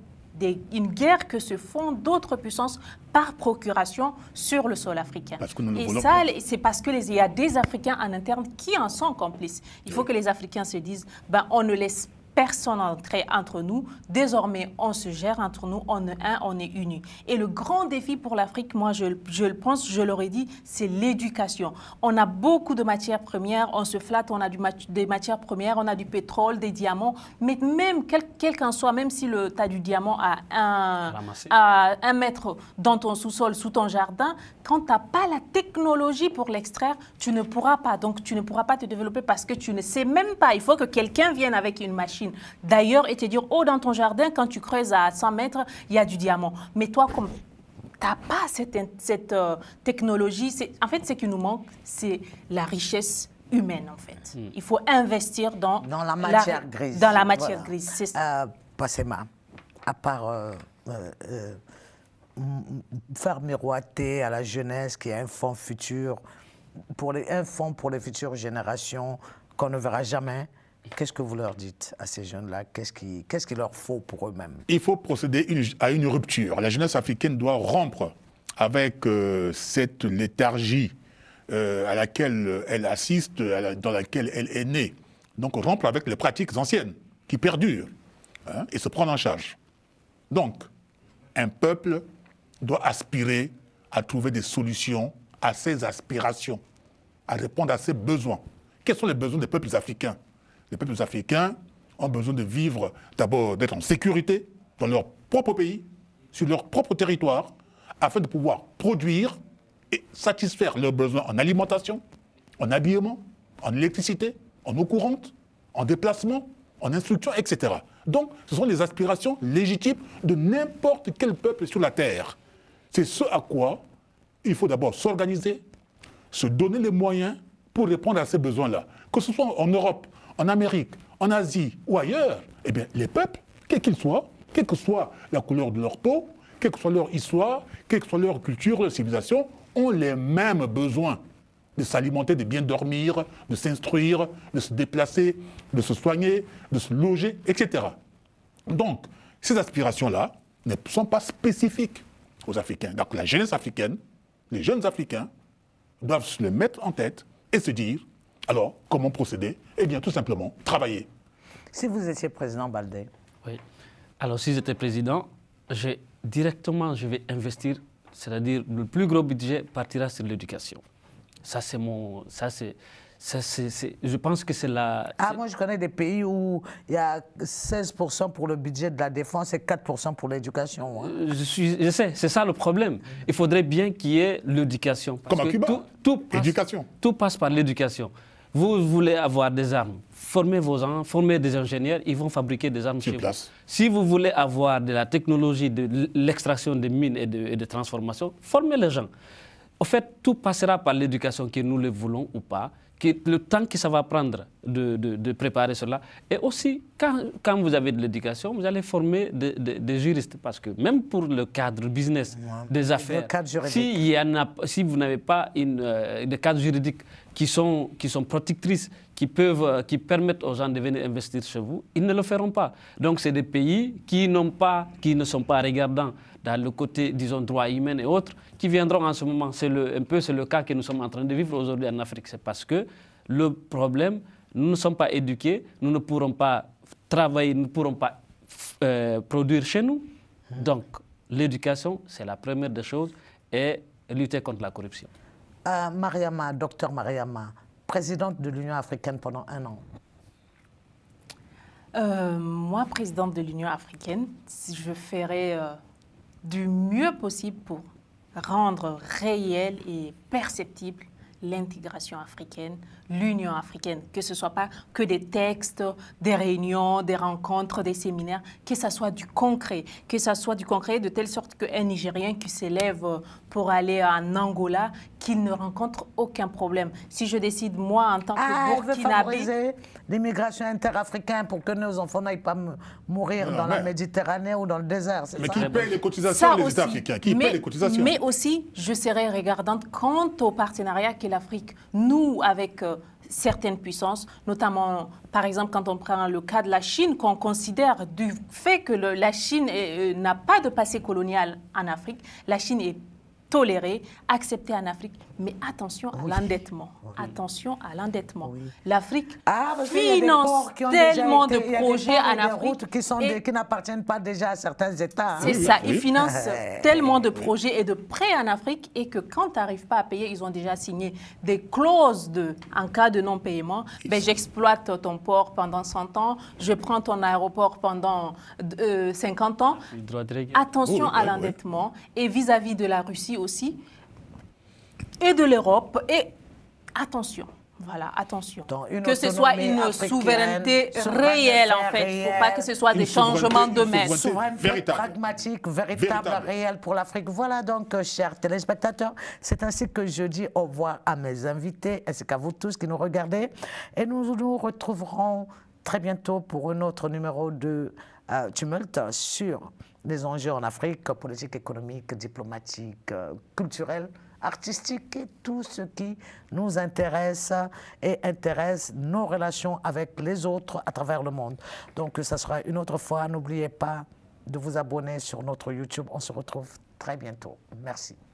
une guerre que se font d'autres puissances par procuration sur le sol africain. et ça, c'est parce qu'il y a des Africains en interne qui en sont complices. Il faut que les Africains se disent, ben, on ne laisse pas personne entre nous. Désormais, on se gère entre nous, on est un, on est unis. Et le grand défi pour l'Afrique, moi je, le pense, je l'aurais dit, c'est l'éducation. On a beaucoup de matières premières, on se flatte, on a du, des matières premières, on a du pétrole, des diamants, mais même quel, soit, même si tu as du diamant à à un mètre dans ton sous-sol, sous ton jardin, quand tu n'as pas la technologie pour l'extraire, tu ne pourras pas. Donc tu ne pourras pas te développer parce que tu ne sais même pas. Il faut que quelqu'un vienne avec une machine D'ailleurs, et te dire, oh, dans ton jardin, quand tu creuses à 100 mètres, il y a du diamant. Mais toi, comme tu n'as pas cette, cette euh, technologie, en fait, ce qui nous manque, c'est la richesse humaine, en fait. Hmm. Il faut investir dans, dans la matière grise. Dans la matière grise, c'est ça. Euh, à part euh, faire miroiter à la jeunesse qu'il y a un fonds futur, pour les, un fonds pour les futures générations qu'on ne verra jamais, Qu'est-ce que vous leur dites à ces jeunes-là Qu'est-ce qu'il leur faut pour eux-mêmes Il faut procéder à une rupture. La jeunesse africaine doit rompre avec euh, cette léthargie euh, à laquelle elle assiste, dans laquelle elle est née. Donc rompre avec les pratiques anciennes qui perdurent hein, et se prendre en charge. Donc, un peuple doit aspirer à trouver des solutions à ses aspirations, à répondre à ses besoins. Quels sont les besoins des peuples africains les peuples africains ont besoin de vivre, d'abord d'être en sécurité dans leur propre pays, sur leur propre territoire, afin de pouvoir produire et satisfaire leurs besoins en alimentation, en habillement, en électricité, en eau courante, en déplacement, en instruction, etc. Donc, ce sont les aspirations légitimes de n'importe quel peuple sur la Terre. C'est ce à quoi il faut d'abord s'organiser, se donner les moyens pour répondre à ces besoins-là. Que ce soit en Europe, en Amérique, en Asie ou ailleurs, eh bien, les peuples, quels qu'ils soient, quelle que soit la couleur de leur peau, quelle que soit leur histoire, quelle que soit leur culture, leur civilisation, ont les mêmes besoins de s'alimenter, de bien dormir, de s'instruire, de se déplacer, de se soigner, de se loger, etc. Donc, ces aspirations-là ne sont pas spécifiques aux Africains. Donc, la jeunesse africaine, les jeunes Africains doivent se le mettre en tête et se dire, alors, comment procéder Eh bien, tout simplement, travailler. Si vous étiez président Baldé. Oui. Alors, si j'étais président, directement, je vais investir, c'est-à-dire le plus gros budget partira sur l'éducation. Ça, c'est mon. Ça, c'est. Ça, c'est, je pense que c'est la... Ah, moi, je connais des pays où il y a 16% pour le budget de la défense et 4% pour l'éducation. Hein. Euh, je, je sais, c'est ça le problème. Il faudrait bien qu'il y ait l'éducation. Comme à Cuba, tout, éducation. Tout passe par l'éducation. Vous voulez avoir des armes, formez vos gens, formez des ingénieurs, ils vont fabriquer des armes chez vous. Si vous voulez avoir de la technologie de l'extraction des mines et de, transformation, formez les gens. Au fait, tout passera par l'éducation, que nous le voulons ou pas le temps que ça va prendre de, de, préparer cela. Et aussi, quand, quand vous avez de l'éducation, vous allez former des, juristes. Parce que même pour le cadre business des affaires, si, y a, si vous n'avez pas une, euh, des cadres juridiques qui sont, qui sont protectrices, qui, peuvent, euh, qui permettent aux gens de venir investir chez vous, ils ne le feront pas. Donc, c'est des pays qui, pas, qui ne sont pas regardants dans le côté, disons, droits humains et autres, qui viendront en ce moment. C'est un peu le cas que nous sommes en train de vivre aujourd'hui en Afrique. C'est parce que le problème, nous ne sommes pas éduqués, nous ne pourrons pas travailler, nous ne pourrons pas euh, produire chez nous. Donc, l'éducation, c'est la première des choses, et lutter contre la corruption. Euh, Mariama, docteur Mariama, présidente de l'Union africaine pendant un an. Euh, moi, présidente de l'Union africaine, je ferai du mieux possible pour rendre réelle et perceptible l'intégration africaine l'Union africaine, que ce ne soit pas que des textes, des réunions, des rencontres, des séminaires, que ce soit du concret, que ce soit du concret de telle sorte qu'un Nigérien qui s'élève euh, pour aller en Angola, qu'il ne rencontre aucun problème. Si je décide, moi, en tant que ah, Burkinabé... l'immigration interafricaine pour que nos enfants n'aillent pas mourir dans la Méditerranée ou dans le désert, Mais qui les cotisations, les africains Qui mais, aussi, je serai regardante quant au partenariat qu'est l'Afrique. Nous, avec euh, certaines puissances, notamment par exemple quand on prend le cas de la Chine, qu'on considère du fait que la Chine euh, n'a pas de passé colonial en Afrique, la Chine est tolérée, acceptée en Afrique, mais attention à l'endettement. Attention à l'endettement. L'Afrique ah, finance tellement de projets en Afrique. Qui, sont qui n'appartiennent pas déjà à certains États. Hein. C'est ça. Ils financent tellement de projets et de prêts en Afrique et que quand tu n'arrives pas à payer, ils ont déjà signé des clauses de, en cas de non-paiement. Ben, J'exploite ton port pendant 100 ans, je prends ton aéroport pendant 50 euh, ans. Attention à l'endettement et vis à -vis de la Russie aussi et de l'Europe. Et attention, voilà, attention. que ce soit une souveraineté réelle, en fait. Il ne faut pas que ce soit des changements de main. Souveraineté pragmatique, véritable, réelle pour l'Afrique. Voilà donc, euh, chers téléspectateurs, c'est ainsi que je dis au revoir à mes invités, ainsi qu'à vous tous qui nous regardez. Et nous nous retrouverons très bientôt pour un autre numéro de Tumult euh, Tumulte sur les enjeux en Afrique, politique économique, diplomatique, euh, culturelle artistique et tout ce qui nous intéresse et intéresse nos relations avec les autres à travers le monde. Donc ça sera une autre fois. N'oubliez pas de vous abonner sur notre YouTube. On se retrouve très bientôt. Merci.